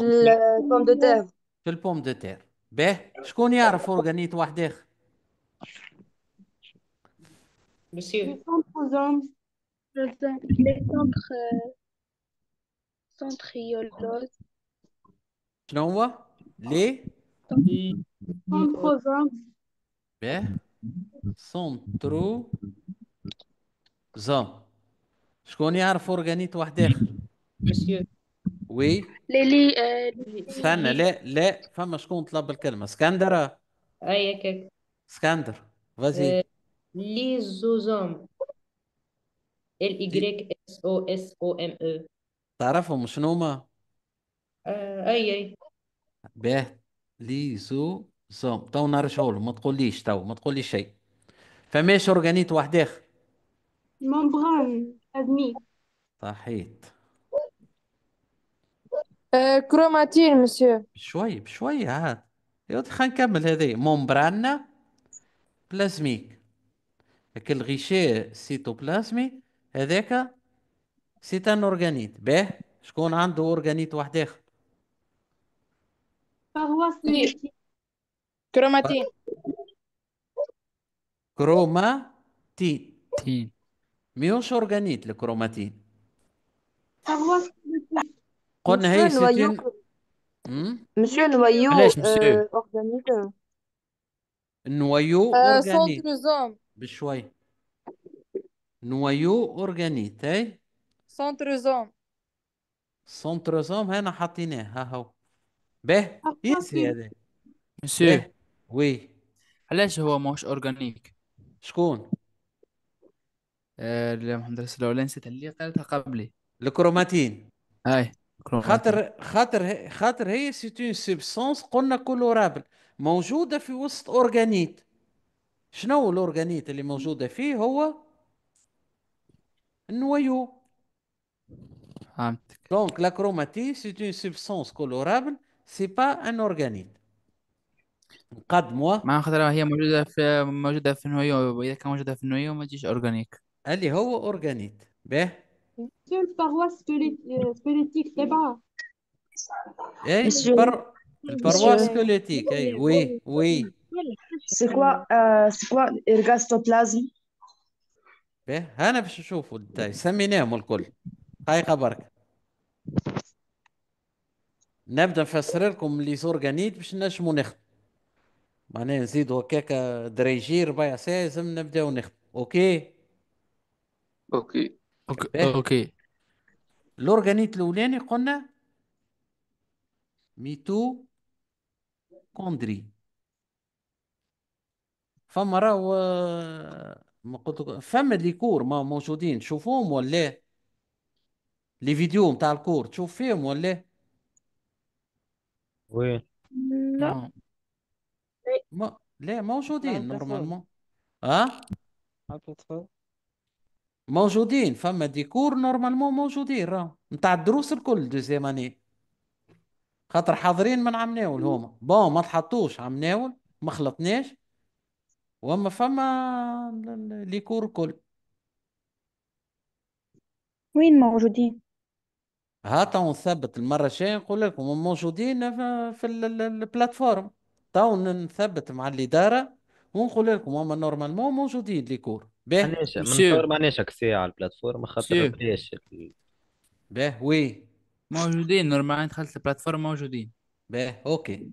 البوم
دو تير
في البوم دو تير به شكون يعرف اورغانيت واحد اخر مسيو
سنتريولوز
شنو هو لي به سونترو زام شكون يعرف اورغانيت واحد اخر مسيو وي
لي آه، استنى لا
لا فما شكون طلب الكلمه اسكندر
اي كيك
اسكندر فازي آه،
ليزوزوم ال اي اس او اس او ام او
تعرفهم شنو هما
آه، اي اي
باه ليزوزوم تو نرجعولهم ما تقوليش تو ما تقوليش شيء فماش اورغانيت واحد اخر
ممبران ادمي
صحيت
كروماتين euh, مسيو
بشوي بشوي عاد ايوا خلينا نكمل هذي مومبرانا بلازميك هاك الغشاء بلازمي هذاك سيت ان اورغانيت باه شكون عنده اورغانيت واحد اخر
فهو كروماتين
كروماتين تين ميهوش اورغانيت الكروماتين فهو قلنا Monsieur هي c'est Noyau, une Hmm Monsieur Noyau, علاش euh, مسيو
organique. euh,
نوايو أورغانيت centre بشوي نوايو أورغانيت أي
centre zone.
سنتروزوم هنا حطيناه ها هو به ينسي هذا مسيو وي علاش هو ماهوش اورغانيك شكون اللي محمد رسول الله نسيت اللي قالتها قبلي الكروماتين هاي خاطر خاطر خاطر هي سيت اون سبستانس قلنا كولورابل موجوده في وسط اورجانيت شنو الاورجانيت اللي موجوده فيه هو النويو فهمتك دونك لا كروماتي سيت اون سبستانس كولورابل سي با ان اورجانيت نقدموا مع خاطر هي موجوده في موجوده في النويو اذا كان موجوده في النويو ما تجيش اورجانيك اللي هو اورجانيت باهي
une seule سكوليتيك squelettique, c'est pas.
اي
البر... سكوليتيك اي وي وي
سي كوا
سي كوا ايرغاستوبلازم
به انا باش نشوفوا الداي سميناهم الكل دقيقه برك نبدا نفسر لكم لي سورغانيت باش نجمو نخدم معناها نزيدو هكاكا دريجير بايع سايزم نبداو نخدم اوكي اوكي اوكي شباه اوكي الاورجانيت الاولاني قلنا ميتو كوندري فما راهو ما قلت لك- فما لي كور ما موجودين تشوفوهم ولا إيه؟ لي فيديو نتاع الكور تشوف فيهم ولا إيه؟ وين لا ما آه. ما لا موجودين البلاتفورم نورمالمون ها البلاتفورم موجودين فما ديكور نورمالمون موجودين راهو نتاع الدروس الكل دوزيام خاطر حاضرين من عمناول هما بون ما تحطوش عمناول ما خلطناش وما فما ليكور الكل
وين موجودين
ها تو نثبت المرة الجاية نقول لكم موجودين في البلاتفورم تو نثبت مع الإدارة ونقول لكم هما نورمالمون موجودين ليكور به مانيش منصور
مانيش اكسي على البلاتفورم خاطر
ليش به وي موجودين نورمال دخلت البلاتفورم موجودين به اوكي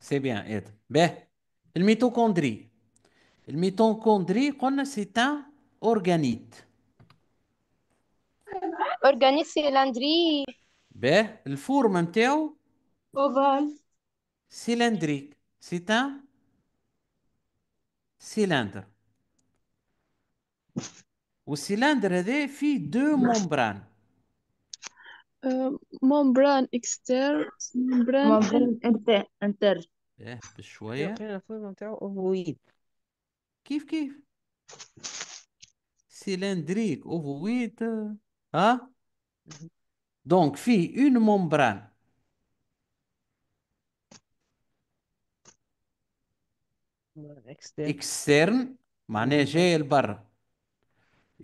سي بيان ايت به الميتوكوندري الميتوكوندري قلنا سي ان اورغانيت
اورغانيت لاندري
به الفورم نتاعو اوفال سيلندريك سي ان سيلندر والسيلندر هذا فيه دو ممبران ممبران اكستر
ممبران انتر
ايه بشويه
اوفويد
كيف كيف سيلندريك اوفويد ها دونك فيه اون ممبران اكسترن معناها جاي لبرا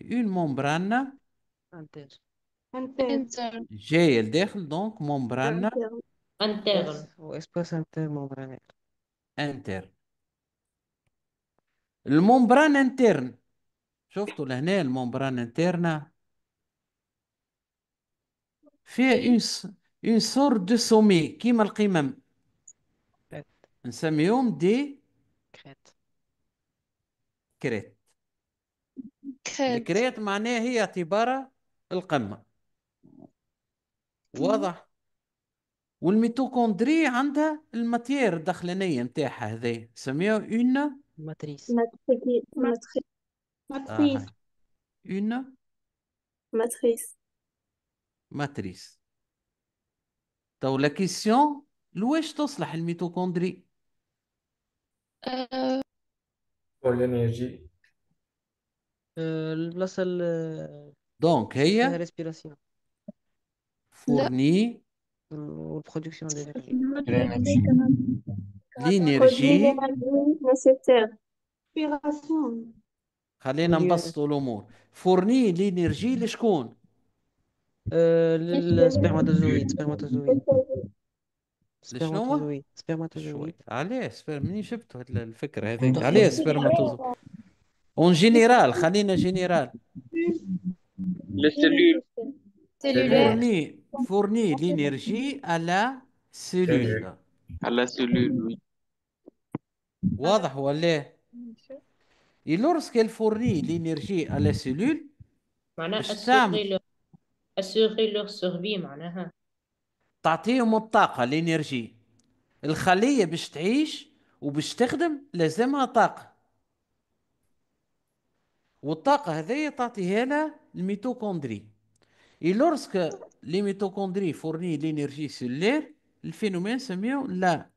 une membrane interne j'ai le dire donc membrane
interne
ou espace interne membrane
interne le membrane interne sauf tout le membrane interne fait une sorte de sommet qui marque même un sommetom des crêtes الكريات معناها هي اعتبارها القمه واضح والميتوكوندري عندها الماتير الداخلانيه نتاعها هذايا نسميها اون ماتريس ماتريس آه. اون
ماتريس
ماتريس تو لا كيسيون لواش تصلح الميتوكوندري؟ آه. pour آه، البلاصه ال- دونك فيها هي ريسبيراسيون لا فورني والبرودكسيون
ديالها
لينيرجي خلينا نبسطوا الامور فورني لينيرجي لشكون آه، للسبرماتوزويد سبرماتوزويد سبرماتوزويد سبرماتوزويد شوي علاش منين جبتوا هاد الفكره هذيك علاش سبرماتوزويد اون جينيرال خلينا جينيرال فورني فورني لينيرجي على سيلول على سيلول واضح ولا Et lorsqu'elle fournit على à معناها cellule, السام
assurer leur سوربي معناها
تعطيهم الطاقة لينيرجي الخلية باش تعيش وباش تخدم لازمها طاقة والطاقه هذيا تعطيها لها الميتوكوندري اي لورسك لي ميتوكوندري فورني لينيرجي سيلير الفينومين سميو لا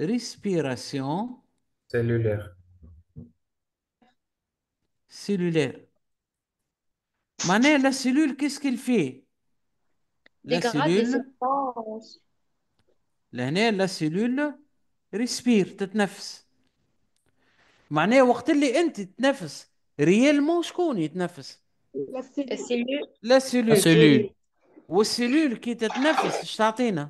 ريسبيراسيون
سيلولير
سيلولير معناها لا سيلول كيسكيل فيه لا سيلول لهنا لا سيلول ريسبير تتنفس معناها وقت اللي انت تتنفس ريالمون شكون يتنفس
لا سيلول
لا سيلول والسيلول كي تتنفس اش تعطينا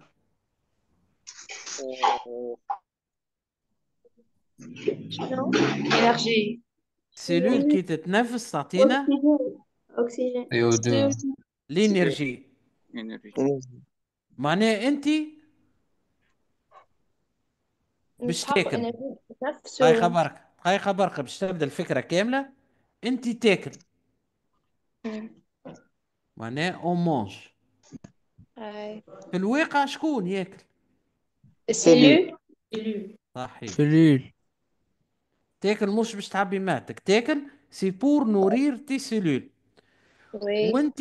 سيلول كي تتنفس تعطينا
اكسجين
لينيرجي معناها انت باش تاكل
هاي خبرك
هاي خبرك باش تبدا الفكره كامله انت تاكل معناه اون مونج في الواقع شكون ياكل
السيلول
صحيح سيلول تاكل مش باش تعبي معدتك تاكل سي بور نورير تي سيلول وي وانت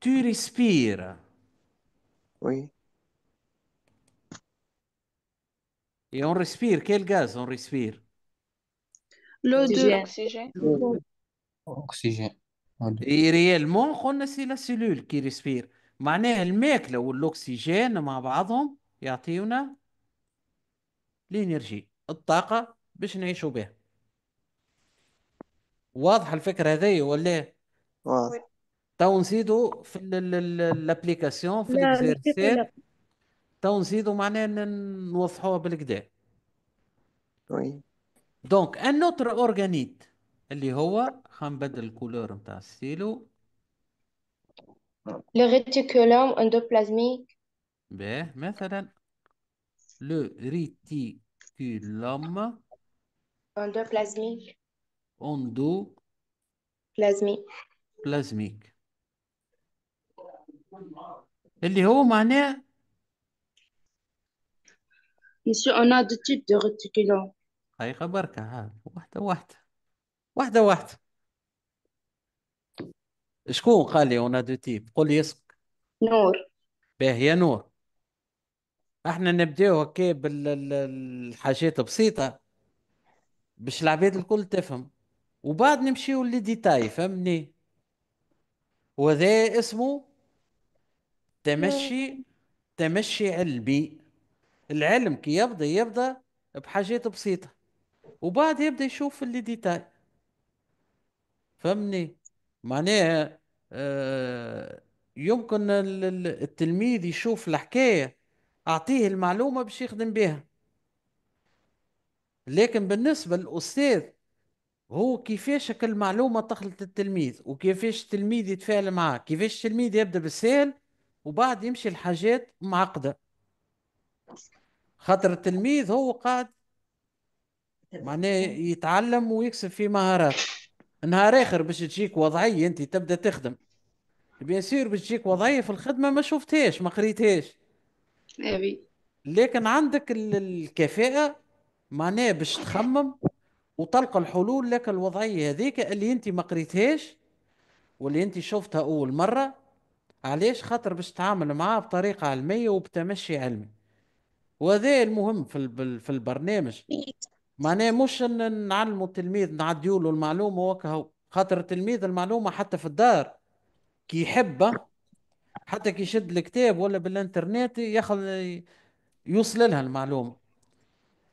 تو ريسبير وي Et on respire, quel gaz on respire لو دو اكسجين اكسجين اي ريالمون قلنا سي لا سيلول كي ريسبير معناها الماكله والاكسجين مع بعضهم يعطيونا لينيرجي الطاقه باش نعيشوا بها واضحه الفكره هذه ولا واضح تو نزيدوا في الابليكاسيون في الاكزرسيس تو نزيدوا معناها نوضحوها بالكدا وي دونك ان اوتر اورغانيت اللي هو خنبدل الكولور نتاع السيلو لو
ريتيكولوم اندوبلازميك
باه مثلا لو ريتيكولوم
اندوبلازميك
اندو بلازميك بلازميك اللي هو معناه
Ici, on a deux types de réticulants.
هاي خبرك ها واحدة واحدة واحدة واحدة شكون قال لي اون دو تيب قول لي اسمك نور باهي يا نور احنا نبداو هكا بالحاجات بسيطة باش العباد الكل تفهم وبعد نمشيو للديتاي فهمني وذا اسمه تمشي تمشي علمي العلم كي يبدا يبدا بحاجات بسيطة وبعد يبدأ يشوف اللي ديتاي فهمني معناها آه، يمكن ال- التلميذ يشوف الحكاية أعطيه المعلومة باش يخدم بها لكن بالنسبة للأستاذ هو كيفاش كل المعلومة تخلط التلميذ وكيفاش التلميذ يتفاعل معاه كيفاش التلميذ يبدأ بالسهل وبعد يمشي لحاجات معقدة خاطر التلميذ هو قاعد معناه يتعلم ويكسب فيه مهارات نهار اخر باش تجيك وضعيه انت تبدا تخدم بيان سير باش تجيك وضعيه في الخدمه ما شفتهاش ما قريتهاش إيه لكن عندك الكفاءه معناه باش تخمم وتلقى الحلول لك الوضعيه هذيك اللي انت ما قريتهاش واللي انت شفتها اول مره علاش خاطر باش تتعامل معاه بطريقه علميه وبتمشي علمي وهذا المهم في البرنامج معناه مش إن نعلموا التلميذ نعديوا له المعلومه وكهو خاطر التلميذ المعلومه حتى في الدار كي يحبها حتى كي يشد الكتاب ولا بالانترنت ياخذ يوصل لها المعلومه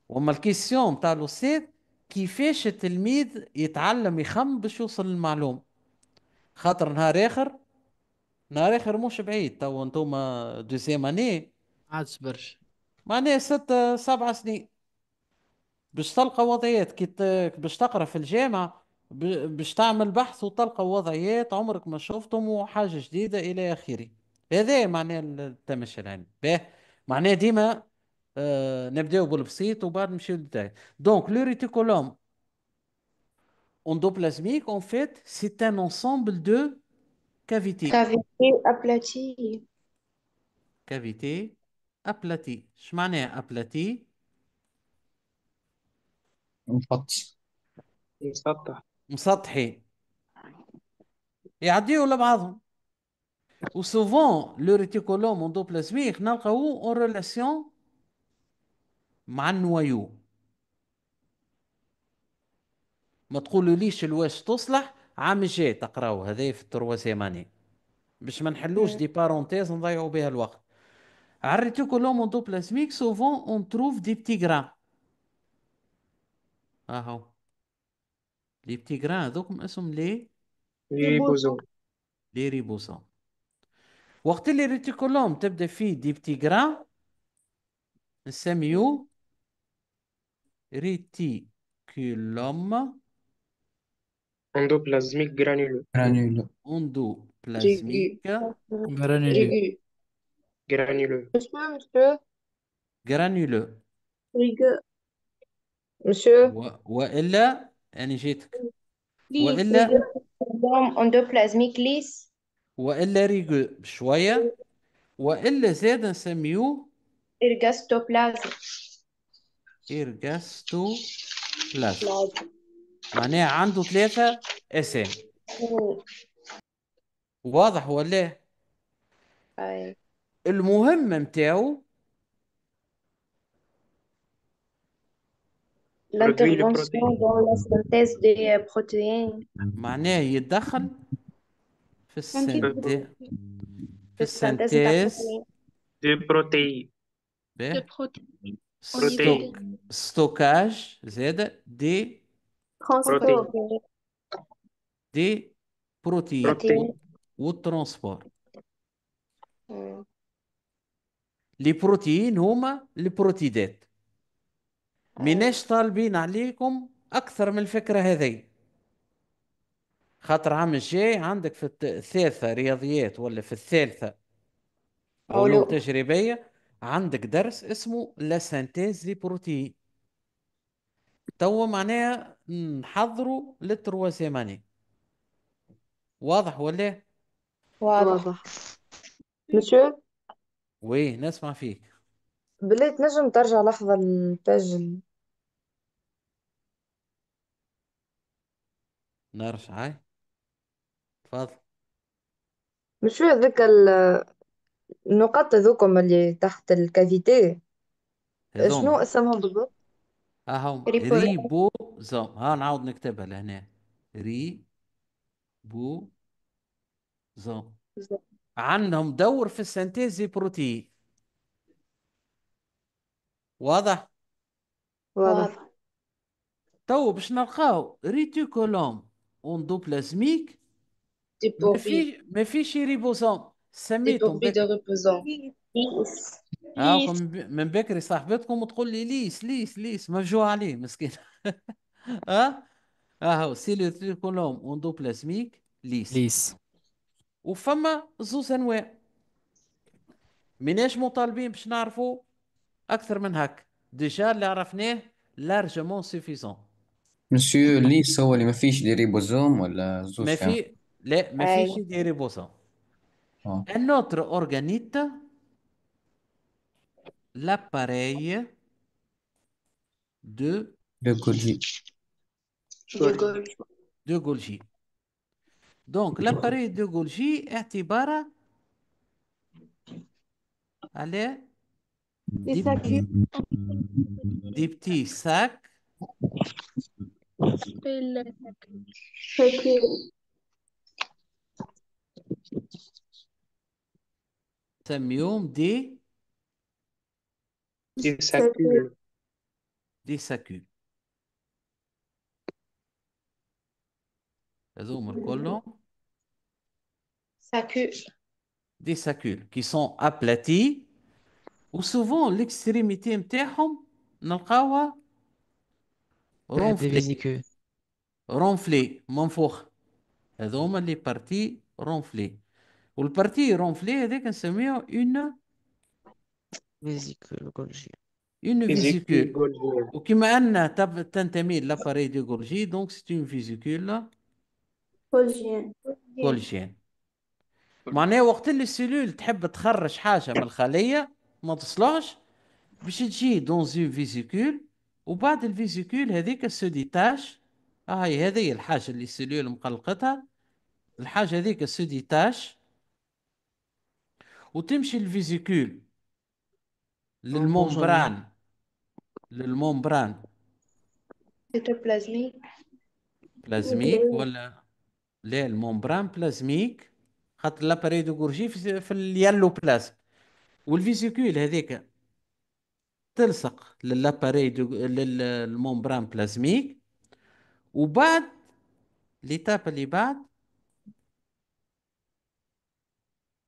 وما الكيسيون تاع الاستاذ كيفاش التلميذ يتعلم يخم باش يوصل للمعلومه خاطر نهار اخر نهار اخر مش بعيد تو انتوما دوزيام اني عاد برشا معناه ستة سبعة سنين باش تلقى وضعيات كي ت- باش تقرا في الجامعة باش تعمل بحث وتلقى وضعيات عمرك ما شفتهم وحاجة جديدة إلى آخره هذا معناه التمشي العلمي باهي معناه ديما آه نبداو بالبسيط وبعد نمشيو للديتاي دونك لو ريتيكولوم اندوبلازميك اون فيت سي un ensemble de cavités كافيتي
أبلاتي
كافيتي ابلاتي شو معناها مسطح مسطح مسطحي يعديو لبعضهم وسوفون لو ريتيكولوم اون دوبل سميخ اون ريلاسيون مع النوايو ما تقولوليش الواش تصلح عام الجاي تقراو هذايا في التروا سيماني باش ما نحلوش دي بارونتيز نضيعوا بها الوقت عريتو الريتيكولوم اون دوبلازميك سوفون اون تروف دي بتي غرام اهو ليبتيغران هذوك اسم لي ريبوزوم لي ريبوزوم وقت اللي ريتيكولوم تبدا فيه ديبتيغرا نسميو ريتيكولوم اندوبلازميك جرانيولو جرانيولو غرانيلو
جرانيولو جرانيولو اسمه مسيو غرانيلو ريغو
Monsieur, و... وإلا يعني جيتك please, وإلا
perform
وإلا ريجو بشوية وإلا زاد نسميوه
Ergastoplasm. إرجاستوبلازم Plasm.
معناها عنده ثلاثة أسام واضح ولا المهم أي. l'intervention
dans
la synthèse des euh, protéines.
il Synthèse de protéines.
protéines.
Stockage, Z, de des protéines. Ou transport. Hmm. Les protéines, hum, les protéines. ميناش طالبين عليكم اكثر من الفكره هذه خاطر عام الجاي عندك في الثالثه رياضيات ولا في الثالثه علوم تجريبيه عندك درس اسمه لا سانتيز دي بروتين توا معناها نحضروا للتروازيام اني واضح ولا واضح مسيو وي نسمع فيك
بليت تنجم ترجع لحظة للباج
نعرفش هاي تفضل
مش هو هذاك النقط هذوكم اللي تحت الكافيتي
شنو
اسمهم بالضبط؟
ها هم ريبو ريبوزوم ها نعاود نكتبها لهنا ريبوزوم عندهم دور في السنتيز بروتين واضح واضح واضح تو باش نلقاو ريتيكولوم اندوبلازميك ما في ما فيش ريبوزوم سميتهم هاكم من بكري صاحبتكم تقول لي ليس ليس ليس مفجوع عليه مسكين ها اهو سيليوتيد كلهم اندوبلازميك ليس ليس وفما زوز انواع مناش مطالبين باش نعرفوا اكثر من هك ديجا اللي عرفناه لارجمون سيفيزون
Monsieur, les sables, il y a pas de ribosome Il
y a ribosome. Un autre organite, l'appareil de de Golgi. De Golgi. Donc, l'appareil de Golgi, est à dire des petits sacs
s'appelle
Samyum des des sacules. Des sacules. Sacules. Des sacules qui sont aplaties ou souvent l'extrémité نلقاوها آه، رونفلي فيزيكو رونفلي منفوخ هما لي بارتي رونفلي والبارتي رونفلي هذاك نسميها اون فيزيكول غولجي اون فيزيكول وكما انها تنتمي لاباري دو غولجي دونك سي اون فيزيكول كولجين معناها وقت اللي السيلول تحب تخرج حاجه من الخليه ما تصلحش باش تجي دون اون فيزيكول وبعد الفيزيكول هذيك سو ديتاش آه، هاي هذه الحاجه اللي السيلول مقلقتها الحاجه هذيك سو ديتاش وتمشي الفيزيكول للمومبران للمومبران
بلازميك
بلازميك ولا لا المومبران بلازميك خاطر لاباري دو غورجي في, في اليالو بلازم والفيزيكول هذيك تلصق للاباري دو... للمومبران بلازميك وبعد ليتاب اللي بعد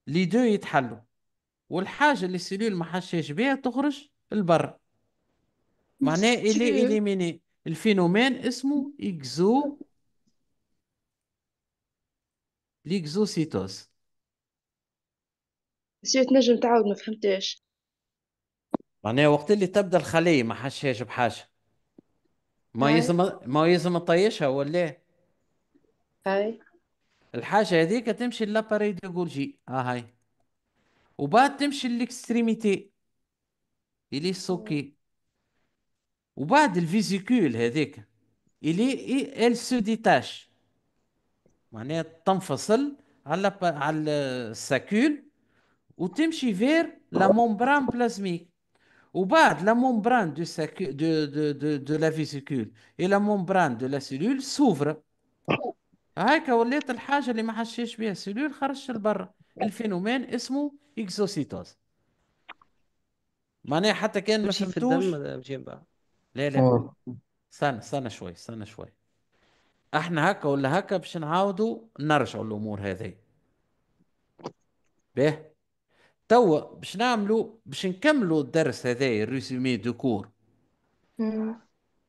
لي دو يتحلوا والحاجه اللي السيلول ما حشاش بها تخرج لبرا معناه الي اليميني الفينومين اسمه اكزو ليكزوسيتوس
سيت تنجم تعاود ما فهمتش
معناها وقت اللي تبدا الخليه ما حشهاش بحاجه ما اي نعم. يلزم ما يلزم طيشها ولا اي الحاجه هذيك تمشي لاباري دو جولجي ها آه، هاي وبعد تمشي للاكستريميتي الي سوكي وبعد الفيزيكول هذيك الي ال سو ديتاش معناها تنفصل على على الساكول وتمشي فير لا مومبران بلازميك وبعد لا ممبران دو, ساكو دو, دو, دو, دو لا فيسيكول اي لا ممبران دو لا سيلول سوفر هاكا وليت الحاجه اللي ما حشيش بها سيلول خرجت لبرا الفينومين اسمه اكزوسيتوز معناها حتى كان ما فهمتوش لا لا استنى استنى شوي استنى شوي احنا هكا ولا هكا باش نعاودوا نرجعوا الامور هذه به توا باش نعملو باش نكملو الدرس هذا الريزومي دو كور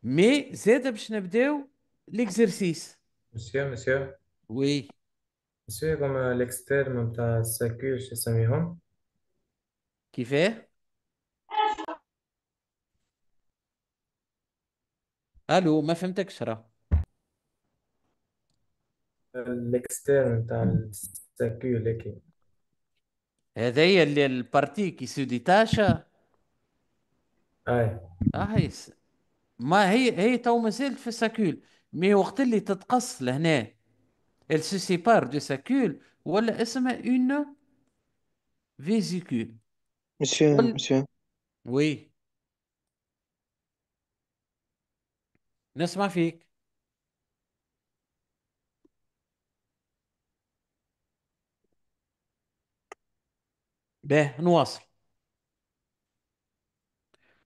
مي زاد باش نبداو ليكزرسيس مسيو مسيو وي مسيو هما ليكستيرم نتاع الساكو شو يسميهم كيفاه الو ما فهمتكش راه
الاكسترن تاع الساكير
لكن هذايا اللي البارتي كي سو ديتاشا اي آه، يس. ما هي هي تو مازال في ساكول مي وقت اللي تتقص لهنا ال سو سيبار دو ساكول ولا اسمها اون فيزيكول مسيو مسيو وي نسمع فيك به نواصل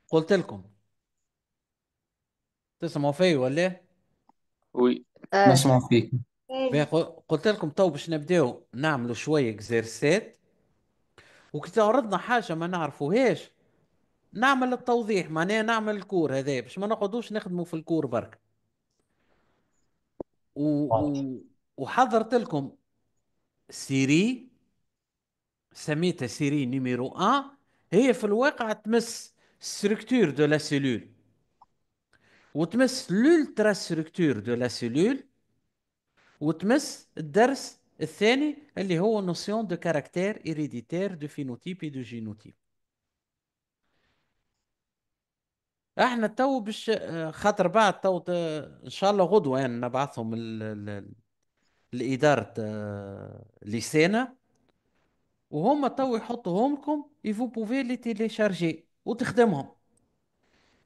قلت لكم تسمعوا في ولا إيه؟ وي آه. نسمع فيك به قلت لكم تو باش نبداو نعملوا شويه اكزرسات وكي تعرضنا حاجه ما نعرفوهاش نعمل التوضيح معناها نعمل الكور هذا باش ما نقعدوش نخدموا في الكور برك و... و... وحضرت لكم سيري سميتها سيري نيميرو 1 هي في الواقع تمس ستركتور دو لا سيلول وتمس لولترا ستركتور دو لا سيلول وتمس الدرس الثاني اللي هو نوسيون دو كاركتير ايريديتير دو فينوتيب اي دو جينوتيب احنا تو باش آه، خاطر بعد تو آه، ان شاء الله غدوه يعني نبعثهم لاداره آه، لسانه وهم تو يحطوهم لكم يفو بوفي لي تيليشارجي وتخدمهم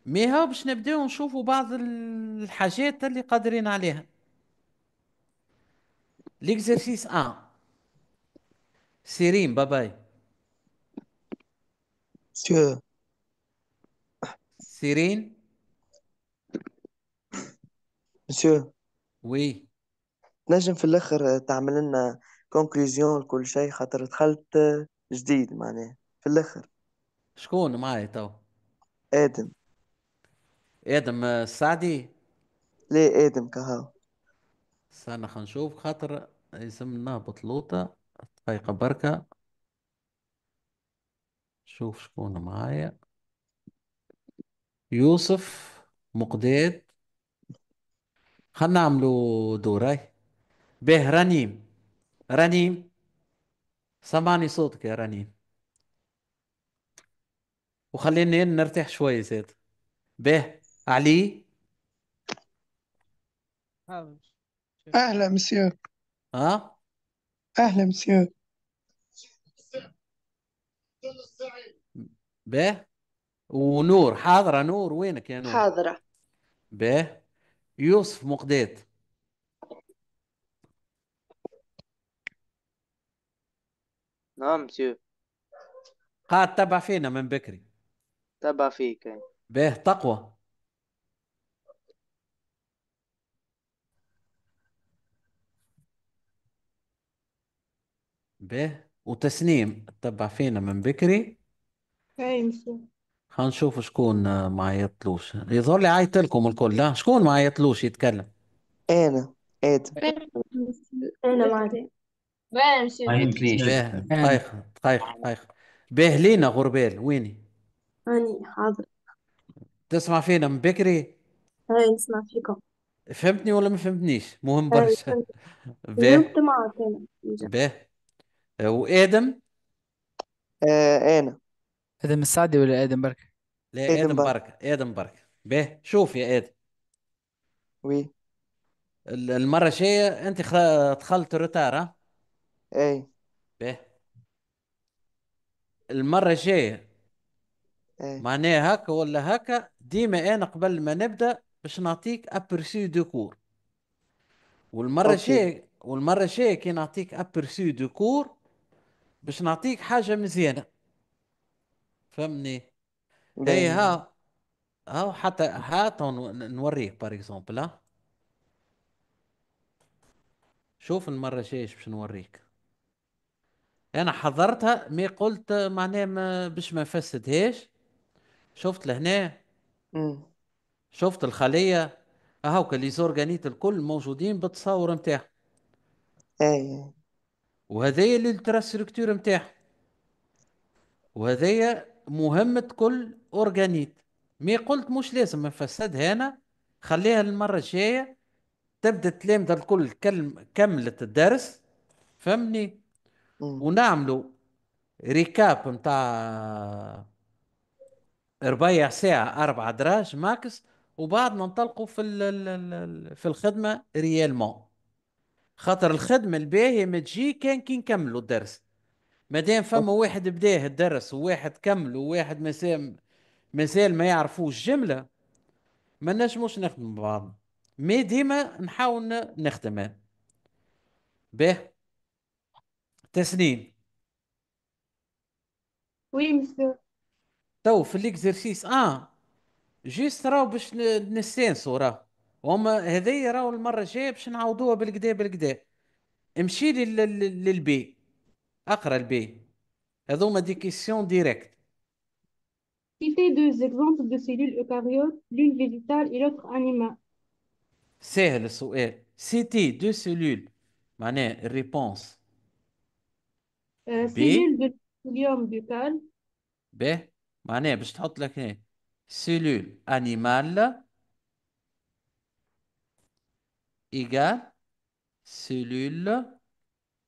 مي ها باش نبداو نشوفوا بعض الحاجات اللي قادرين عليها ليكزرسيس 1 سيرين باباي سيو سيرين مسيو وي نجم في الاخر تعمل لنا كونكلوزيون لكل شيء خاطر دخلت جديد معناها في الاخر شكون معايا تو ادم ادم السعدي آه، لا ادم كهو استنى خنشوف خاطر يلزم نهبط لوطة دقيقة بركة شوف شكون معايا يوسف مقداد خلنا نعملو دوراي به رنيم رنيم سمعني صوتك يا رنيم وخليني نرتاح شوي زيد به علي
اهلا مسيو ها اهلا مسيو
به ونور حاضرة نور وينك يا نور حاضرة به يوسف مقداد نعم مسيو قاعد تبع فينا من بكري
تبع فيك
به تقوى به وتسنيم تبع فينا من بكري اي مسيو هنشوف شكون ما يطلوش يظهر لي عيط لكم الكل لا شكون ما يطلوش يتكلم انا ادم
انا معك ما نمشي
باهي لينا غربال ويني
أني حاضر
تسمع فينا من بكري
هاي نسمع فيكم
فهمتني ولا ما فهمتنيش مهم هاي برشا فهمت باهي فهمت
معك أنا نجم. باهي
وآدم آه أنا آدم السعدي ولا آدم برك لا آدم آدم برك بركة آدم بركة باهي شوف يا آدم وي المرة الجاية أنت دخلت الروتار ها اي به المرة الجاية اي معناها هكا ولا هكا ديما انا قبل ما نبدا باش نعطيك ابرسي دو كور والمرة اوكي الجاية والمرة الجاية كي نعطيك ابرسي دو كور باش نعطيك حاجة مزيانة فهمني هي
باين ها
هاو حتى هات نوريك بار اكزومبل ها شوف المرة الجاية باش نوريك انا حضرتها مي قلت معناها ما باش ما نفسدهاش شفت لهنا شفت الخليه هاوكا لي زورغانيت الكل موجودين بالتصاور نتاعهم اي وهذايا التراستركتور نتاعهم وهذايا مهمة كل اورغانيت مي قلت مش لازم نفسدها انا خليها المرة الجاية تبدا تلامذة الكل كملت الدرس فهمني ونعملوا ريكاب نتاع ربع ساعة أربع دراج ماكس وبعد ما نطلقوا في في الخدمة ريالمون خاطر الخدمة الباهية ما تجي كان كي نكملوا الدرس مادام فما واحد بداه الدرس وواحد كمل وواحد مازال مازال ما يعرفوش جملة ما نجموش نخدموا بعض مي ديما نحاول نخدم به تسنيم
وي مسيو
تو في ليكزرسيس اه جيست راهو باش ن- نستانسوا راه هما هذه راهو المره الجايه باش نعوضوها بالكدا بالكدا امشي لي للبي اقرا البي هذوما دي كيسيون ديريكت
Citez deux exemples de cellules eucaryotes, l'une végétale et l'autre animale.
سهل السؤال سيتي دو سيلول معناه الريبونس
سيلول بالبنسليوم بيكال
به معناه باش تحط لك هنا سيلول انيمال ايجال سيلول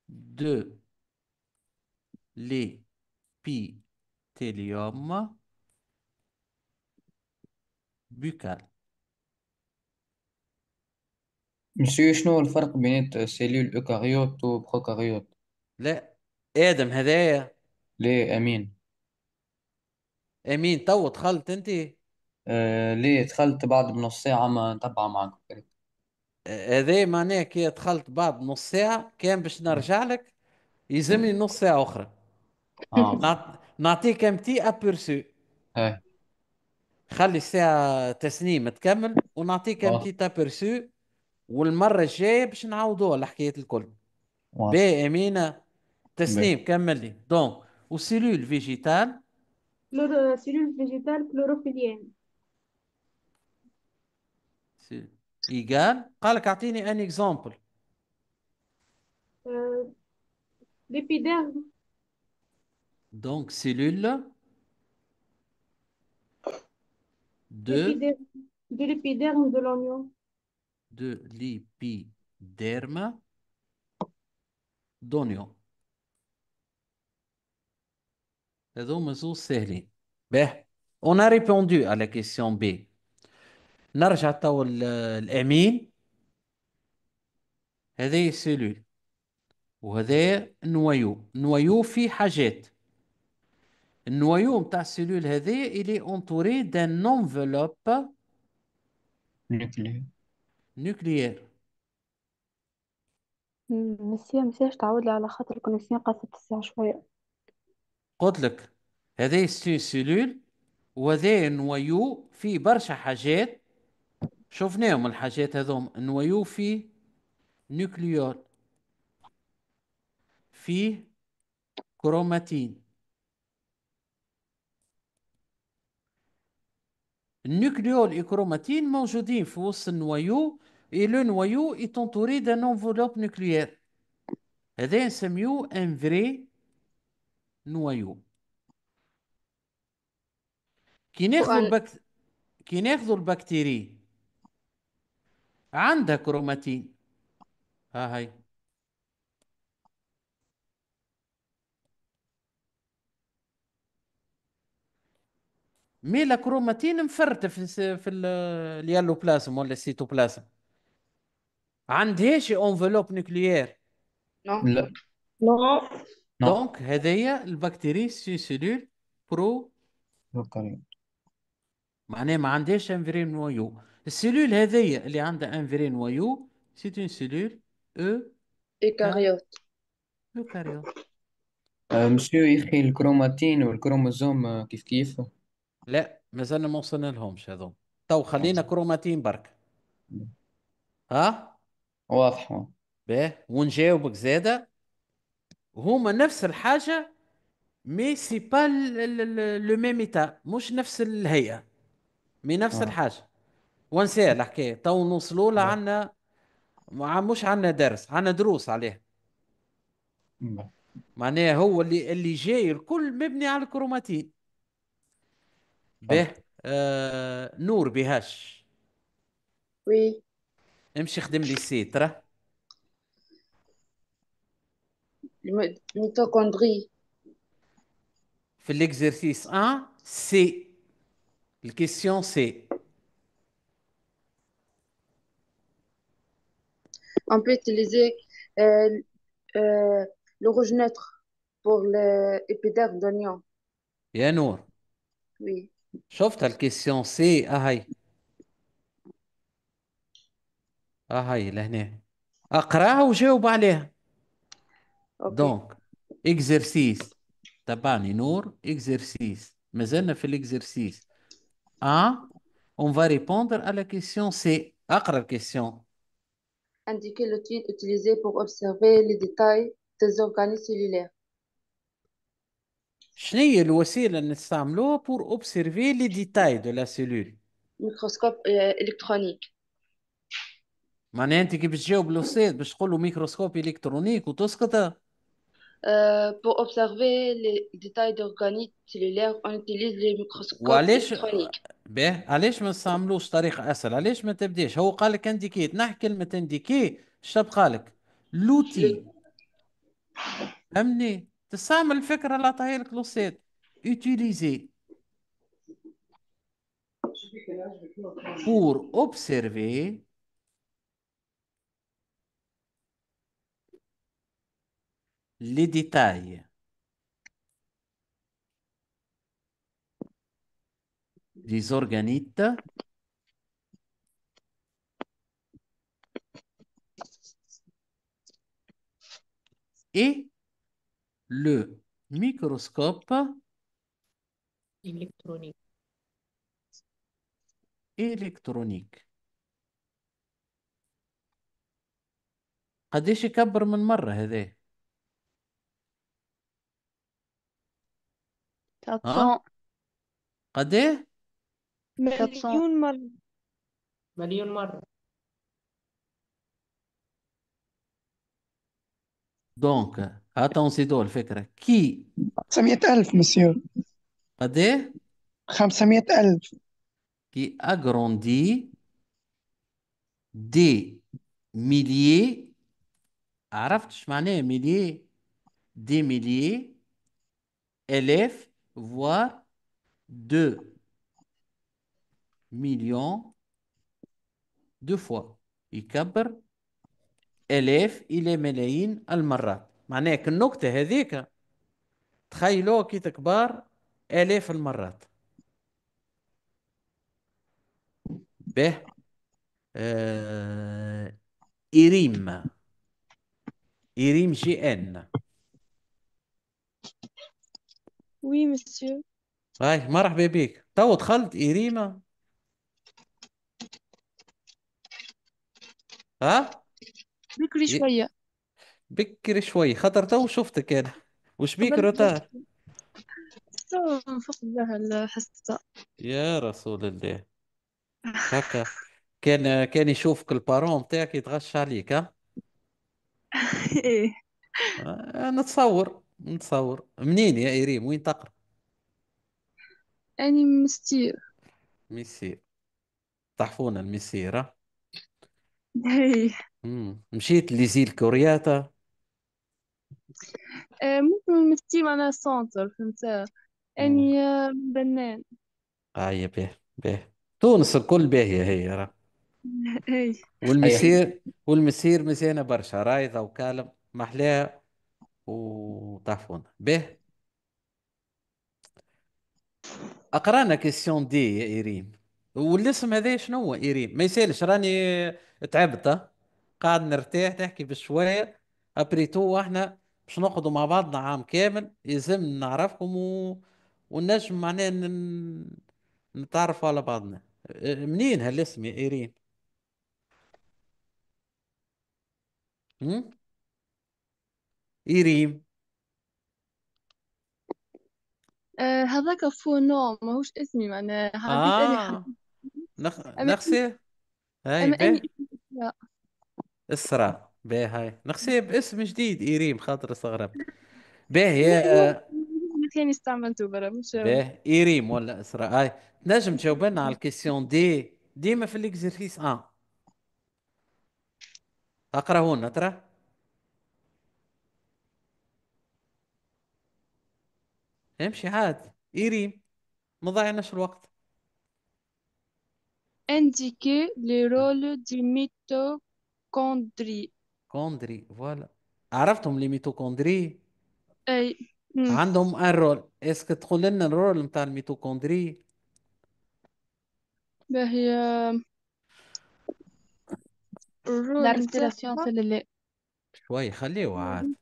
دو لي بي تيليوم بيكال مسيو شنو الفرق بين سيلول اوكاريوت وبروكاريوت لا ادم هدايا ليه امين امين تو دخلت انت آه ليه دخلت بعد بنص ساعة ما نتبع معك آه، هذا معناه إيه؟ كي دخلت بعد نص ساعة كان باش نرجع لك يلزمني نص ساعة أخرى اه نعط- نعطيك امتي ابيرسو اه خلي الساعة تسنيم تكمل ونعطيك امتي آه. واضح تابيرسو والمرة الجاية باش نعوضوها الحكاية الكل واضح باهي أمينة Donc, aux cellules végétales.
cellules végétales végétale chlorophyllienne.
Égal. parle un exemple
euh, L'épiderme.
Donc, cellules. De
l'épiderme de l'oignon.
De l'épiderme d'oignon. هذوما زوج ساهلين باه اون ريبوندو على كيسيون بي نرجع توا الامين هذا سيلول وهذا نوايو نوايو فيه حاجات النوايو نتاع السيلول هذا الي اونتوري دان نونفلوب نوكليير نوكليير
مسيا مسياش تعود لي على خاطر كنا نسيا قاصت الساعة شوية
قلت لك هذه سي سيلول وذي نويو في برشا حاجات شفناهم الحاجات هذوم نويو في نوكليول في كروماتين النوكليول الكروماتين موجودين في وسط النويو اي لو نويو تونتوري دان انفلوب نوكليير هذا نسميو ان فري نويو كي ناخذ البك... كي ناخذ البكتيري عندها كروماتين ها هي مي لا كروماتين مفرت في في اليالو بلازم ولا السيتوبلازم عندهاش انفلوب نوكليير لا لا دونك هذايا البكتيري سي سيلول برو بروكاريوت معناها ما عندهاش ان فري نويو السيلول هذايا اللي عندها ان فري نويو سي اون سيلول او
إيكاريوت ايكاريوت
مسيو يخي الكروماتين والكروموزوم كيف كيف لا مازلنا ما وصلنا لهمش هذو تو خلينا كروماتين برك ها واضح باه ونجاوبك زاده وهما نفس الحاجه مي سي با لو ميم ايتا مش نفس الهيئه مي نفس آه. الحاجه ونسيها الحكايه تو نوصلوا آه. لها عندنا مش عندنا درس عندنا دروس عليه معناها هو اللي اللي جاي الكل مبني على الكروماتين آه. به آه نور بهاش وي امشي خدم لي سيترا
les mitochondries.
L'exercice 1, c'est. La question, c'est.
On peut utiliser euh, euh, le rouge neutre pour l'épiderme d'oignon. Bien, sûr. Oui.
la question, Ah, الكيسيون Ah, اهي اهي Aqra ou je عليها donc, exercice. Tabani Nour, exercice. Mais elle a fait l'exercice. A, ah, on va répondre à la question C. la question.
Indiquer l'outil utilisé pour observer les détails des organes cellulaires.
Chenille, le wassi, utilisé pour observer les détails de la cellule.
Microscope euh, électronique.
Maintenant, tu peux le microscope électronique, ou tout ce que
Euh, pour observer les détails d'organites cellulaires, on utilise les microscopes وعليش
باهي علاش ما نستعملوش طريقه اسهل علاش ما تبداش هو قال لك انديكيت نحكي كلمه انديكي شاب قالك لوتي فهمني تستعمل الفكره اللي عطاها لك لوسيت utiliser pour observer لي ديتاي ديزورغانيت اي لو ميكروسكوب
الكترونيك
الكترونيك قديش يكبر من مره هذا ها آه. 400 قد ايه
مليون مرة مليون مرة
دونك اتونسي دول الفكرة
كي 500 ألف مسيو قد ايه 500 ألف
كي agrandit دي milliers عرفت اش معناه ميلي دي ميلي الف voire 2 millions deux fois يكبر آلاف إلى ملايين المرات معناها النكتة هذيك تخيلوها كي تكبر آلاف المرات به آه... إريم إريم جي إن
وي مسيو
هاي مرحبا بيك تو دخلت إيريما ها
بكري شوية
بكري شوي خاطر تو شفتك أنا وش بيك روتا روتار
فوق تو الحصة
يا رسول الله هكا كان كان يشوفك البارون بتاعك يتغش عليك ها إيه آه، نتصور نتصور منين يا إيريم وين تقرا أني مستير ميسير تحفونا الميسيرة إيه. هي مشيت لزيل كورياتا
آه، ممكن مستير معناها سونتر فهمتها أني آه، بنان
آه به به تونس الكل باهية هي راه أي والمسير أيوة. والمسير مزيانة برشا رايضة وكالم محلاها وطافون به اقرانا كيسيون دي يا ايريم والاسم هذا شنو هو ايريم ما يسالش راني تعبت قاعد نرتاح نحكي بشويه ابري تو احنا باش نقعدوا مع بعضنا عام كامل يلزم نعرفكم و... ونجم معناه ن... نتعرفوا على بعضنا منين هالاسم يا ايريم هم؟ إيريم
آه، هذاك فو نو ماهوش اسمي معناها حبيت أني آه
نخ... نخسي هاي أما إني به هاي نخسي باسم جديد إيريم خاطر استغربت به يا
استعملته برا مش به
إيريم ولا اسرع هاي تنجم تجاوبنا على الكيسيون دي ديما في الإكزرسيس 1 هون ترى امشي عاد إيري ما ضيعناش الوقت
انديكي لي رول du mitochondrie.
كوندري فوالا عرفتهم لي ميتوكوندري
أي مم.
عندهم ان رول اسكو تقول لنا الرول نتاع الميتوكوندري
باهي آم، الرول نتاعها
شوي خليه عاد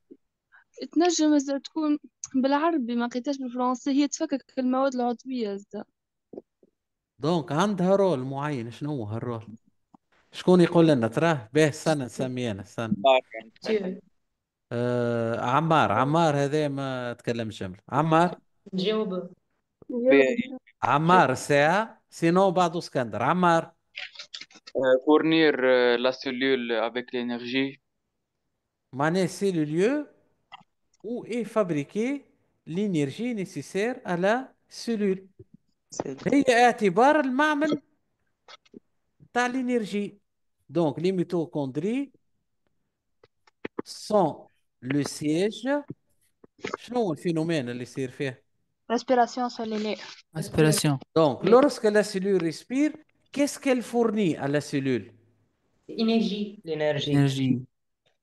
تنجم إذا تكون بالعربي ما لقيتهاش بالفرنسي هي تفكك المواد العضوية زاد
دونك عندها رول معين شنو هو هالرول شكون يقول لنا تراه به سنة نسمي انا سنة آه عمار عمار هذا ما تكلمش جملة عمار جاوب عمار ساعة سينو بعد اسكندر عمار
فورنير لا سيلول افيك لينيرجي
ماني سيلوليو où est fabriquée l'énergie nécessaire à la cellule هي l'énergie donc les mitochondries sont le siège شنو sont le phénomène, les فيه
respiration cellulaire
respiration donc lorsque la cellule respire qu'est-ce qu'elle fournit à la cellule
l'énergie l'énergie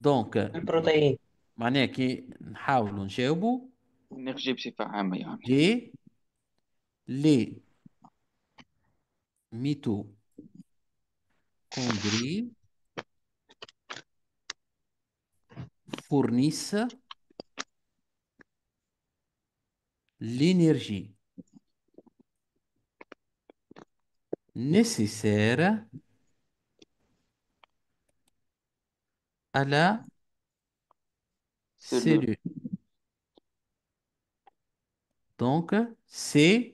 donc une protéine معناها كي نحاولوا نجاوبوا نرجع بصفة عامة يعني لي لي ميتو كوندري فورنيس لينيرجي nécessaire على Cellule. Donc, c'est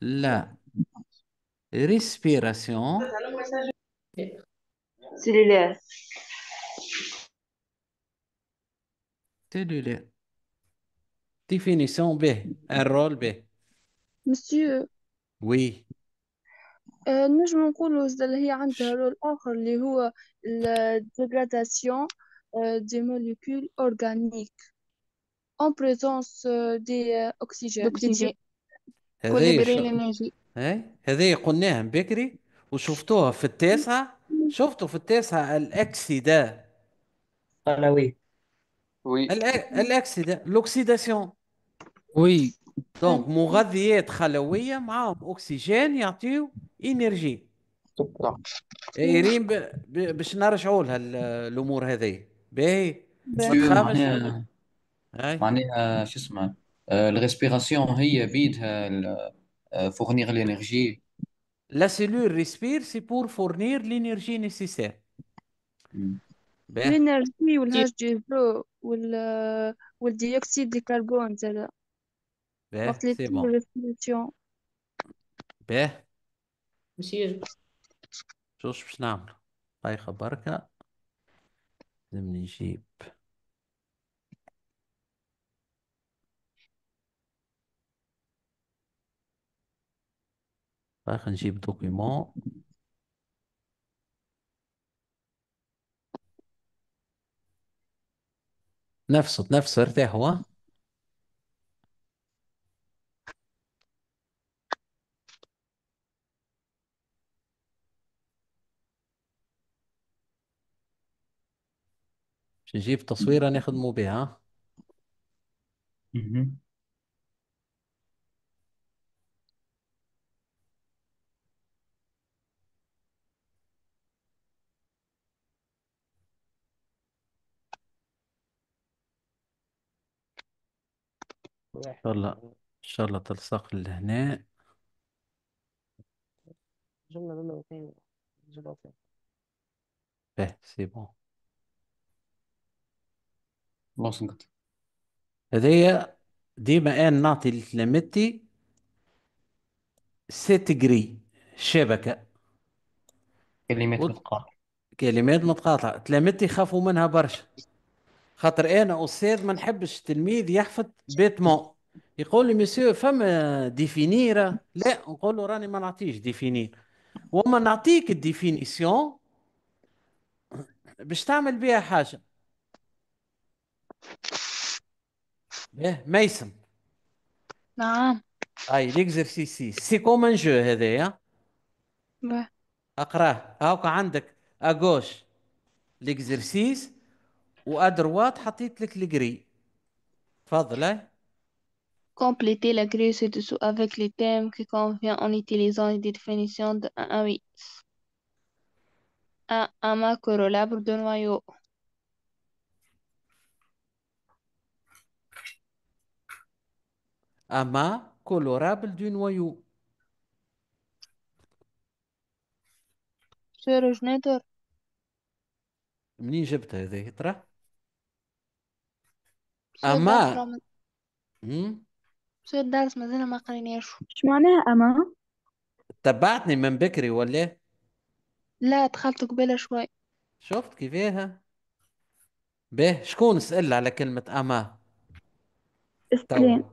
la respiration
cellulaire.
Cellulaire. Définition B, un rôle B.
Monsieur. Oui. Euh, nous, je m'en نقولوا nous un عندها رول qui est la dégradation Euh, des molécules organiques en présence دي أوكسيجين
هذا هذه قلناها من بكري وشفتوها في التاسعة شفتوا في التاسعة الأكسدة أنا وي وي الأكسدة لوكسيداسيون وي دونك مغذيات خلوية معاهم أكسجين يعطيو إنرجي طاقة. دايرين باش نرجعوا لها الأمور هذه باهي ما باه. تخافش معناها هاي معناها شو اسمه الريسبيراسيون آه، هي بيدها فورنير لينيرجي لا سيلول ريسبير سي بور فورنير لينيرجي نيسيسير باهي
دي والهيدروجين وال والديوكسيد دي كربون زاد
باهي وقت سي بون باهي مشير شوش باش نعمل الله يخبرك لازم نجيب راح نجيب دوكيمون نفسه نفسه ارتاح هو باش نجيب تصويرة نخدمو بها ان شاء الله ان شاء الله تلصق لهنا جملة بمئتين جملة فيه إيه، سي بون وصلت هذايا ديما انا نعطي لتلامذتي ست جري شبكه كلمات و... متقاطعه كلمات متقاطعه تلامذتي خافوا منها برشا خاطر انا استاذ ما نحبش تلميذ يحفظ بيتمون يقول لي مسيو فما ديفينيرا لا نقول له راني ما نعطيش ديفينير وما نعطيك الديفينيسيون باش تعمل بها حاجه ايه ميسم نعم اي ليكزرسيسي سي كوم جو هذايا واه. اقراه هاوكا عندك اغوش ليكزرسيس وادروات حطيت لك الجري تفضل ايه
Complétez la grille ci-dessous avec les thèmes qui conviennent en utilisant les définitions de 1 à 8. 1 amas corrollabre de noyau.
اما كولورابل دو نويو
سير جنيدر
منين جبت هذه ترى أما هم؟
سير دارس مازال ما قريناش اش
معناها اما
تبعتني من بكري ولا
لا دخلت قبيله شوي
شفت كيفاها به شكون سأل على كلمة أما استلام توا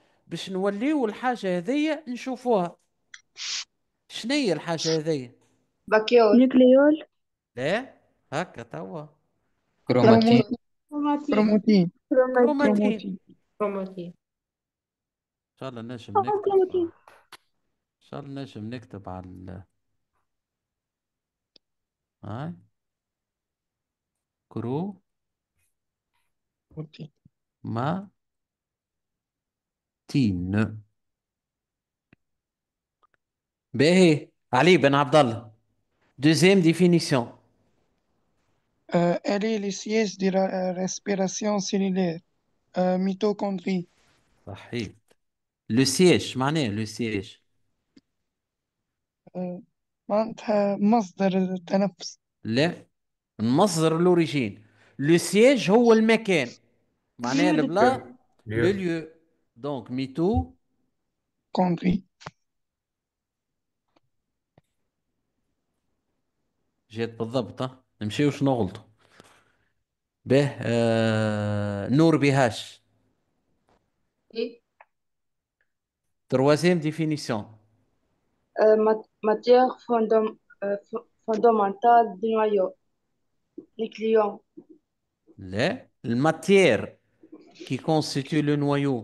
باش نوليو الحاجه هذيا نشوفوها شنو الحاجه هذيا
باكيول نيكليول
لا هكا توا
كروماتين
كروماتين كروماتين
كروماتين
ان شاء الله نجم
نكتب ان
شاء الله نجم نكتب على ال... هاي كرو ما ستين باهي علي بن عبد الله deuxième définition
Euh, elle est le siège de la respiration cellulaire, euh, mitochondrie.
صحيح Le siège, معناه لو سياج
آه، معناتها مصدر التنفس
لا المصدر لوريجين لو سياج هو المكان معناه البلا لو ليو donc, MeToo. Compris. جيت بالضبط نمشي وش نغلطوا به آه... نور بهاش Oui. Troisième définition.
Euh, matière Troisième euh, Matière fondamentale du noyau Les clients.
Les matières qui constituent le noyau.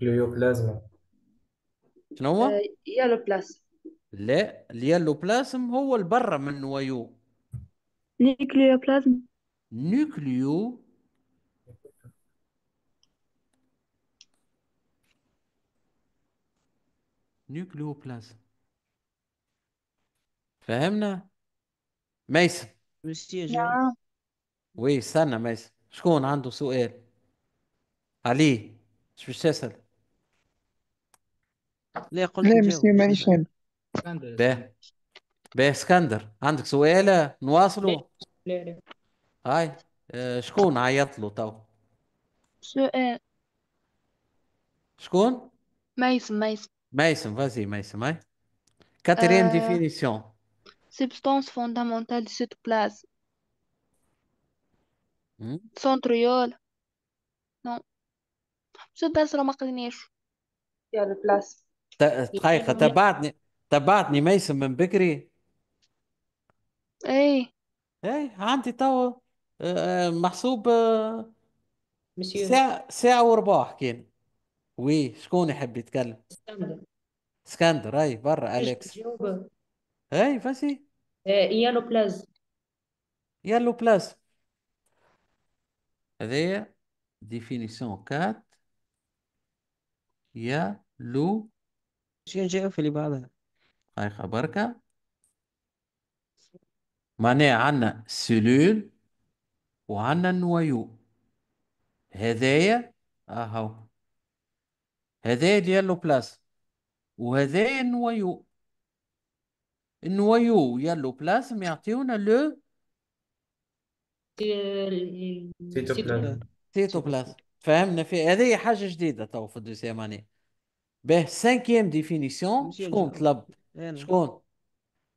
بلازما شنو هو؟ آه،
يالو بلازم
لا اليالو بلازم هو البرة من نوايو
نيكليو بلازم
نيكليو نيكليو بلازم فهمنا ميسن نعم. وي استنى ميسن شكون عنده سؤال علي شو باش تسأل لا قلت لا جاوب مستني مانيش اسكندر اسكندر. باه باه اسكندر عندك سؤال نواصلوا لا لا هاي آه، شكون عيط له تو سؤال شكون
ميسم ميسم
ميسم فازي ميسم هاي كاتريم آه ديفينيسيون
سبستانس فوندامونتال دي سيت بلاس سنتريول نو سيت بلاس راه ما neige. يا البلاس
دقيقة تبعتني تبعتني ميسم من بكري اي اي عندي تو آه، آه، محسوب آه، ساعة ساعة وربع حكينا وي شكون يحب يتكلم اسكندر اسكندر اي برا اليكس اي فاسي يالو بلاز يالو بلاز هذايا ديفينيسيون 4 يلو في اللي بعدها هاي خبرك معناها عنا سلول وعنا نويو هذايا اهو هذايا اليلو بلاس وهذايا النويو النويو يلو بلاس يعطيونا لو سيتو بلاس فهمنا في هذه حاجة جديدة تو في الدوسيام اني Dans ben, cinquième définition, eh je compte qu'on a demandé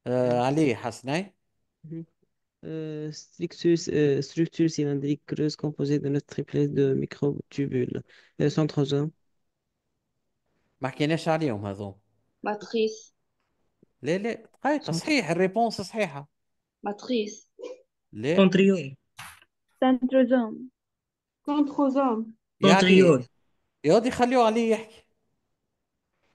Allez, Hasnay. Mhm. Euh, euh, structure cylindrique creuse composée de notre de micro-tubules. Euh, Le centre-zone. On ne l'a pas dit Matrice. Non, c'est La réponse est correcte.
Matrice. contre Centrosome. centre Et Contre-zone.
Contre-zone. Et là, laissez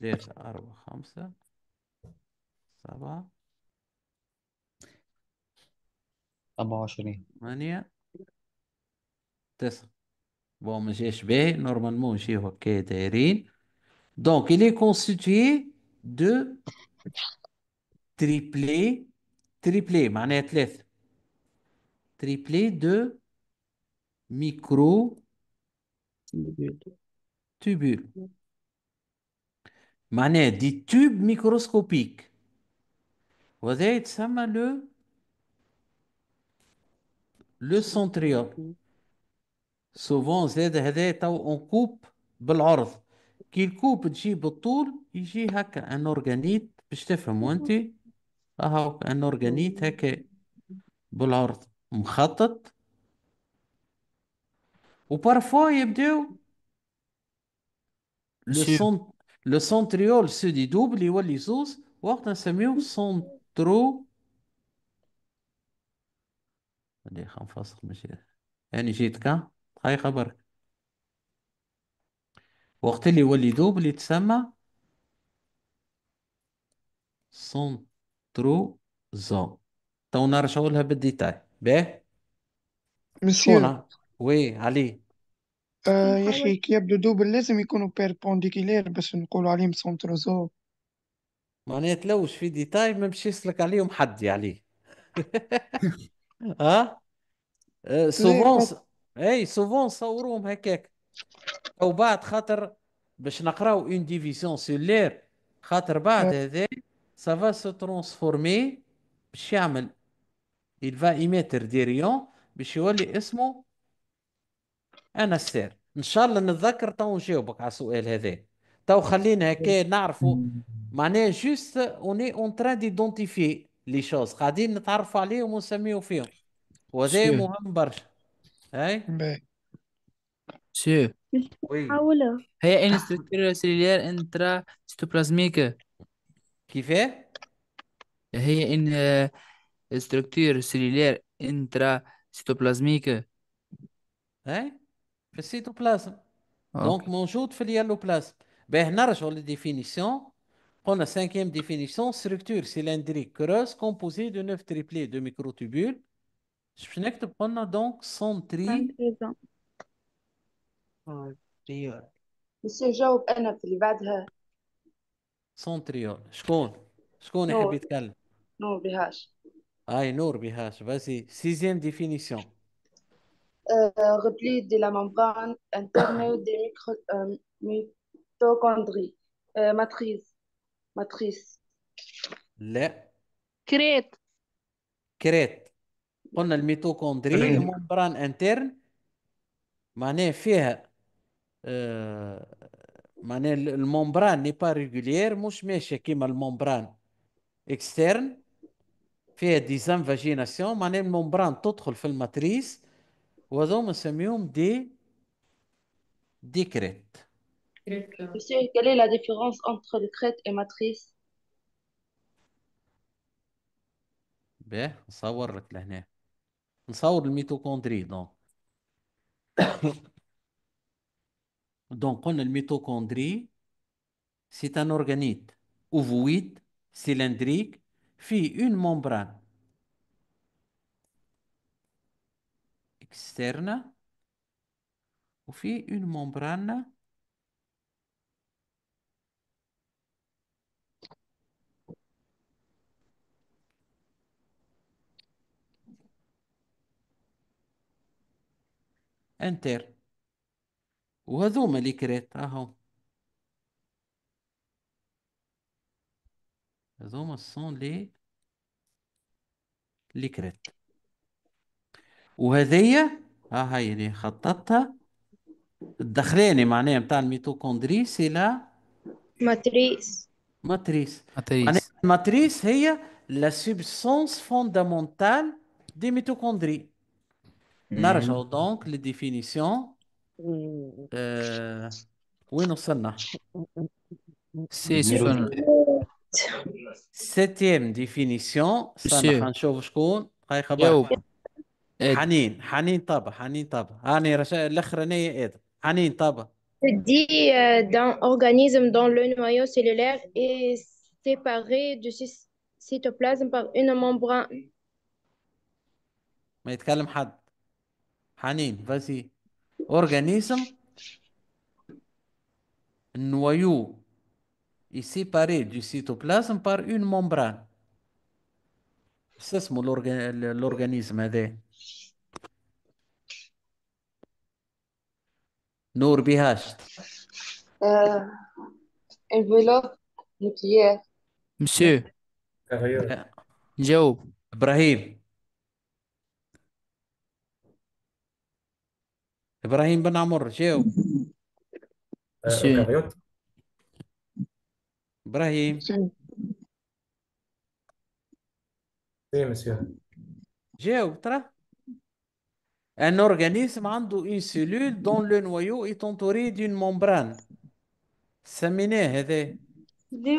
ثلاثة أربعة خمسة سبعة أربعة وعشرين ثمانية تسعة بون مجاش باهي نورمالمون نجيو هكا دايرين دونك إلي كونستيتي دو تريبلي تريبلي معناها ثلاثة تريبلي دو ميكرو تبول Mané des tubes microscopiques, vous avez ça, malheureux le centriol souvent. Zé de Hédé ta ou en coupe, bel ordre qui coupe, j'ai beau tour, il y a un organite, je te fais monter un organite, et que bel ordre ou parfois il y a eu le لو سنتريول سود دي دوبل يولي زوز وقت نسميوه سنترو اللي خنفسخ ماشي يعني جيت كا هاي برك وقت اللي يولي دوبل يتسمى سونترو زون تو نرجعو لها بالديتاي باهي مسيو وي علي
آه يا أخي كي يبدو دوبل لازم يكونوا بيربونديكيلير باش نقولوا عليهم سونتروزو
معناها تلوش في ديتاي ما باش يسلك عليهم حد يعني ها آه، لا سوفون اي سوفون صوروهم هكاك او بعد خاطر باش نقراو اون ديفيزيون سيلير خاطر بعد آه. هذا سافا سو ترانسفورمي باش يعمل il va y دي des rayons باش يولي اسمه انا السير ان شاء الله نتذكر تو نجاوبك على السؤال هذا تو خلينا هكا إيه. نعرفوا معناها جوست اوني اون تران ديدونتيفي لي شوز قاعدين نتعرفوا عليهم ونسميو فيهم وهذا مهم برشا اي سو حاولوا هي ان ستركتور سيلير انترا ستوبلازميك كيفاه هي ان ستركتور سيلير انترا ستوبلازميك اي في السيتوبلازم دونك اوكي موجود في اليالوبلازم باه نرجعوا للديفينيسيون قلنا cinquième définition, structure cylindrique creuse composée de 9 triplets de microtubules. Je vais n'écrire قلنا donc centri
ممتازة
centriole
نسي نجاوب أنا في اللي بعدها
centriole شكون شكون يحب نور يتكلم
نور بهاش
هاي نور بهاش vas-y sixième définition
Euh, repli de la membrane interne des euh, mitochondries. Euh, matrice. Matrice. Le. Créé.
On a le mitochondrie, la membrane interne. manège le membrane n'est pas régulière on ne se le membrane externe. fait des invaginations. membrane qui entre la matrice. Nous sommes des crêtes.
Monsieur, quelle est la différence entre le crête et matrice
Bien, on savoir le On savoir le mitochondrie. Donc. donc, on a le mitochondrie. C'est un organite ouvouite, cylindrique, fait une membrane externe وفي اون ممبران انتر وهذوما اللي كريت اهو هذوما الصون لي لي كريت وهذه ها هي اللي خططتها الدخلاني معناها نتاع الميتوكوندري سي لا ماتريس ماتريس ماتريس الماتريس هي لا سبستانس فوندامونتال دي ميتوكوندري نرجعوا دونك لديفينيسيون أه... وين وصلنا؟ سي سيتيام ديفينيسيون استنى نشوف شكون هاي خبر Hanin, Hanin tab, Hanin tab.
tab. dans organisme dont le noyau cellulaire est séparé du cytoplasme par une membrane.
Mais il s'appelle Hanin, vas-y. Organisme, noyau, est séparé du cytoplasme par une membrane. C'est que l'organisme, dit. Noor Behaash.
En welk niet hier.
Ibrahim. Ibrahim Brahim. Brahim benamor. Jero. Eh, Brahim. Misschien. tra un organisme a une cellule dont le noyau est entouré d'une membrane. Saminé, c'est C'est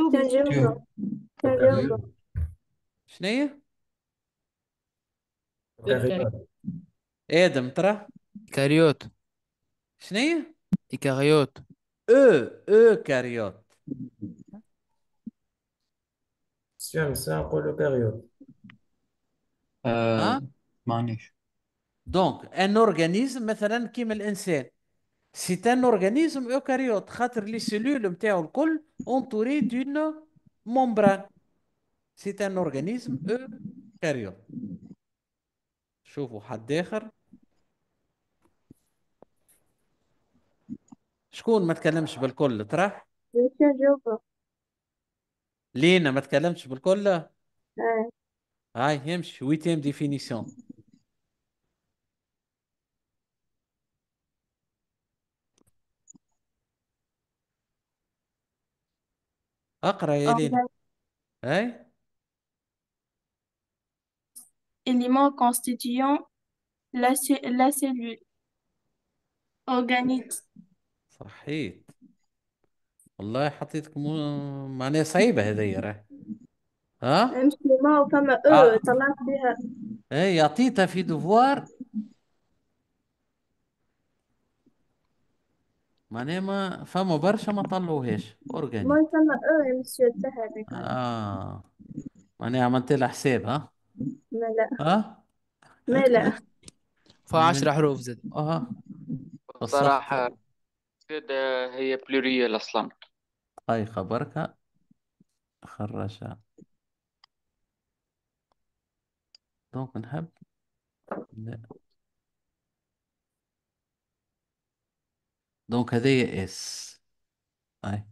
C'est un C'est C'est C'est C'est C'est un C'est C'est C'est دونك ان اورغانيزم مثلا كيما الانسان سي ان اورغانيزم اوكاريوت خاطر لي سيلول نتاعو الكل اونتوري دون مومبران سي ان اورغانيزم اوكاريوت شوفوا حد اخر شكون ما تكلمش بالكل طرح لينا ما تكلمتش بالكل هاي يمشي ويتيم ديفينيسيون اقرأ يا ليلى اي
اليمون éléments constituant la, لا la cellule organique.
صحيت والله حطيتك مو... معناها صعيبة هذيا راه ها أه؟ اه
طلعت بها
اي اعطيتها في دفوار معناها ما فما برشا ما طلعوهاش ما اورجانيك
فما اه مسيو تاعها
اه معناها عملت لها حساب ها
ما لا
ها ما لا من فعشر حروف زاد اه بصراحة كده آه، هي بلوريال أصلا اي خبرك خرجها دونك نحب لا دونك هذايا اس هاي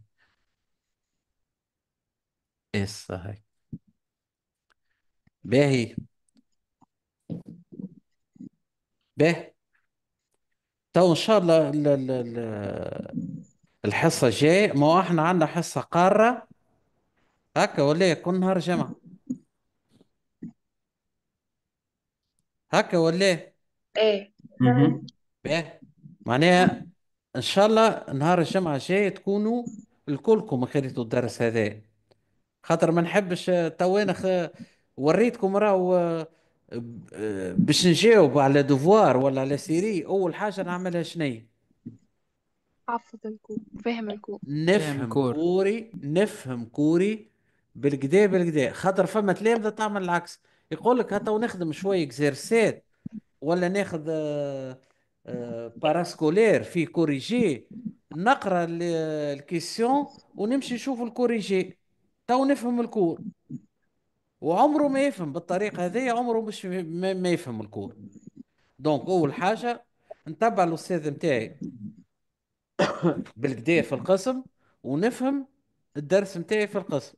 اس هاي باهي باهي تو ان شاء الله ال- ال- الحصه جاي ما هو احنا عندنا حصه قاره هكا ولا كل نهار جمعه هكا ولا ايه باهي معناها ان شاء الله نهار الجمعه الجايه تكونوا الكلكم خديتوا الدرس هذا خاطر ما نحبش آه، توانا انا خ- وريتكم راهو آه، آه، باش نجاوب على دوفوار ولا على سيري اول حاجه نعملها شنيا
حافظ الكور فاهم الكور
نفهم كور كوري نفهم كوري بالكدا بالكدا خاطر فما تلامذة تعمل العكس يقول لك هاتو نخدم شوية اكزيرسات ولا ناخذ باراسكولير آه، في كوريجي نقرا الكيسيون ونمشي نشوف الكوريجي تو نفهم الكور وعمره ما يفهم بالطريقه هذه عمره مش ما يفهم الكور دونك اول حاجه نتبع الاستاذ نتاعي بالكدا في القسم ونفهم الدرس نتاعي في القسم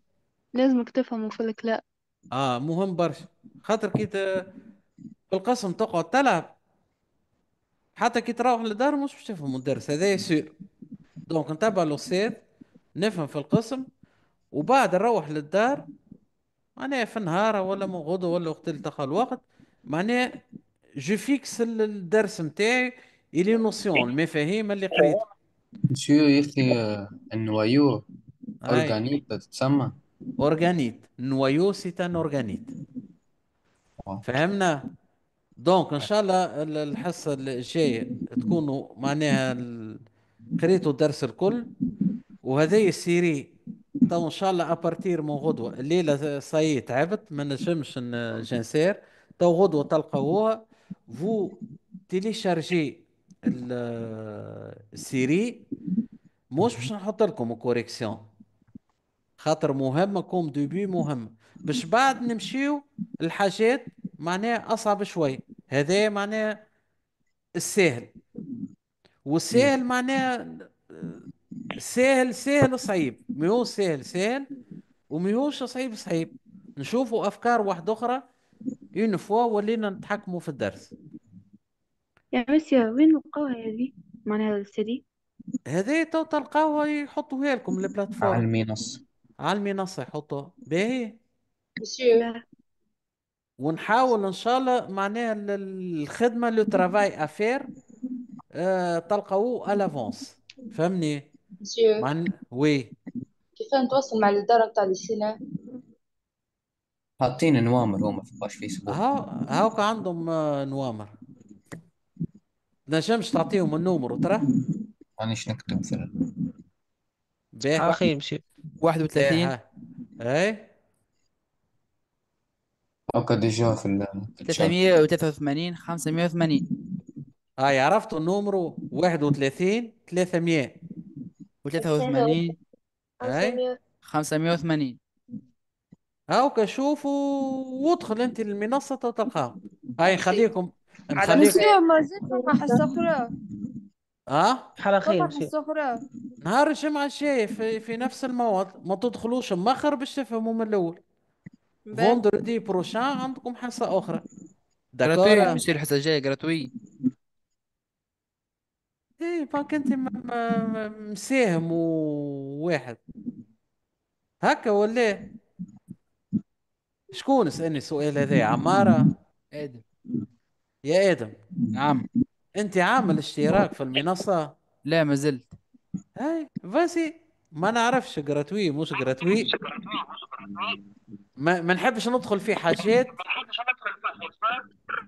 لازمك تفهموا في الكلاء
اه مهم برشا خاطر كي في القسم تقعد تلعب حتى كي تروح للدار مش باش تفهم الدرس هذا يصير دونك نتبع الاستاذ نفهم في القسم وبعد نروح للدار معناها في النهار ولا من غدو ولا وقت اللي تلقى الوقت معناها جو فيكس الدرس نتاعي اللي نوسيون المفاهيم اللي قريت مسيو يا اخي النوايو اورغانيت تتسمى اورغانيت نوايو سي ان اورغانيت فهمنا دونك ان شاء الله الحصه الجايه تكونوا معناها ال... قريتوا الدرس الكل وهذا السيري تو ان شاء الله ابارتير من غدوه الليله صايي تعبت ما نجمش جنسير تو غدوه تلقاوها فو تيليشارجي السيري مش باش نحط لكم كوريكسيون خاطر مهمه كوم دوبي مهم باش بعد نمشيو الحاجات معناه أصعب شوي هذا معناه السهل والسهل معناه سهل سهل صعيب ميهوش سهل سهل وميهوش صعيب صعيب نشوفوا أفكار واحدة أخرى اون فوا ولينا نتحكموا في الدرس
يا مسيا وين نلقاوها هذه معناها السيدي
السدي هذه تو تلقاوها يحطوها لكم البلاتفورم على المنصة على المنصة يحطوها باهي مسيو ونحاول ان شاء الله معناها الخدمه لو ترافاي افير أه تلقاوه الافونس فهمني معن... وي
كيف نتواصل مع الاداره تاع السينا
حاطين نوامر هما في باش فيسبوك ها هاوك عندهم آه، نوامر نجمش تعطيهم النومر ترى مانيش نكتب في اخي يمشي 31 اي وقد في في الشات 383 580 هاي عرفتوا النومرو 31 300 83 هاي 580 هاوكا شوفوا وادخل انت المنصة تلقاهم هاي نخليكم نخليكم مسيو
ما زلت فتح الصفراء
ها بحال خير نهار الجمعة الجاي في, في نفس الموعد ما تدخلوش مخر باش تفهموا من الأول فوندردي بروشان عندكم حصة أخرى جراتوي مش الحصة الجاية جراتوي ايه باك انت مساهم واحد هكا ولا شكون سألني السؤال هذا عمارة آدم يا آدم نعم أنت عامل اشتراك في المنصة لا ما زلت هاي فاسي ما نعرفش جراتوي مش جراتوي ما ما نحبش ندخل في حاجات ما نحبش ندخل في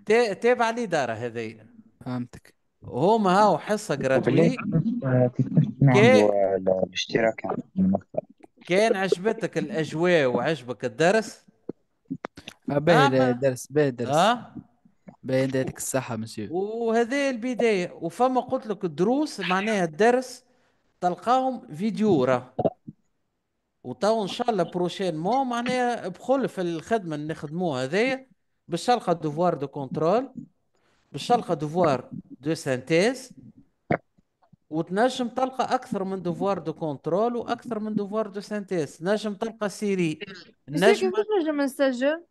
حاجات تابعه للاداره هذه فهمتك هما هاو حصه جراتوي
كان الاشتراك يعني
كان عجبتك الاجواء وعجبك الدرس باهي الدرس باهي الدرس اه باهي آه. يعطيك آه. الصحة مسيو وهذا البداية وفما قلت لك الدروس معناها الدرس تلقاهم فيديو راه وتو ان شاء الله بروشين مو معناها في الخدمه اللي نخدموها هذايا باش تلقى دوفوار دو كونترول باش تلقى دوفوار دو سانتيز وتنجم تلقى اكثر من دوفوار دو كونترول واكثر من دوفوار دو سانتيز نجم تلقى سيري نجم نجم نسجل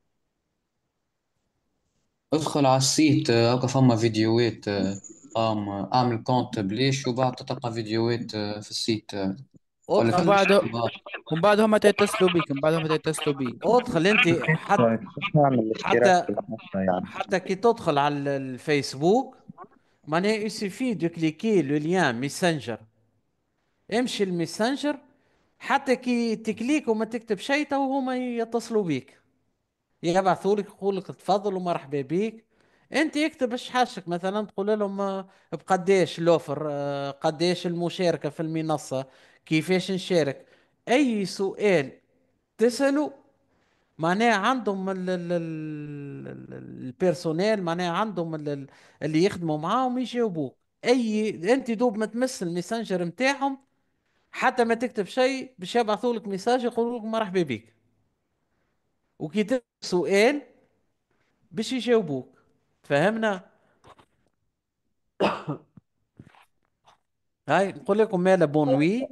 ادخل على السيت آه، هكا فما فيديوهات اعمل آه، كونت بليش وبعد تلقى فيديوهات آه، في السيت
ولا من بعد
من بعد هم تيتصلوا بيك من بعد هم تيتصلوا بيك ادخل انت حتى طيب، نعمل حتى يعني حتى كي تدخل على الفيسبوك معناها يسفي دو كليكي لو ليان ميسنجر امشي الميسنجر حتى كي تكليك وما تكتب شيء تو هما يتصلوا بيك يبعثوا لك يقول لك تفضل ومرحبا بيك انت اكتب ايش حاجتك مثلا تقول لهم آه، بقديش لوفر آه، قديش المشاركه في المنصه كيفاش نشارك اي سؤال تسالوا معناها عندهم البيرسونيل معناها عندهم ال- اللي يخدموا معاهم يجاوبوك اي انت دوب ما تمس الميسنجر نتاعهم حتى ما تكتب شيء باش يبعثوا لك ميساج يقولوا لك مرحبا بك وكي تسال سؤال باش يجاوبوك فهمنا هاي نقول لكم مالا بونوي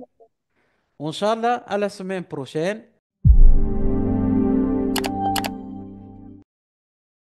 وان شاء الله على سومين بروشين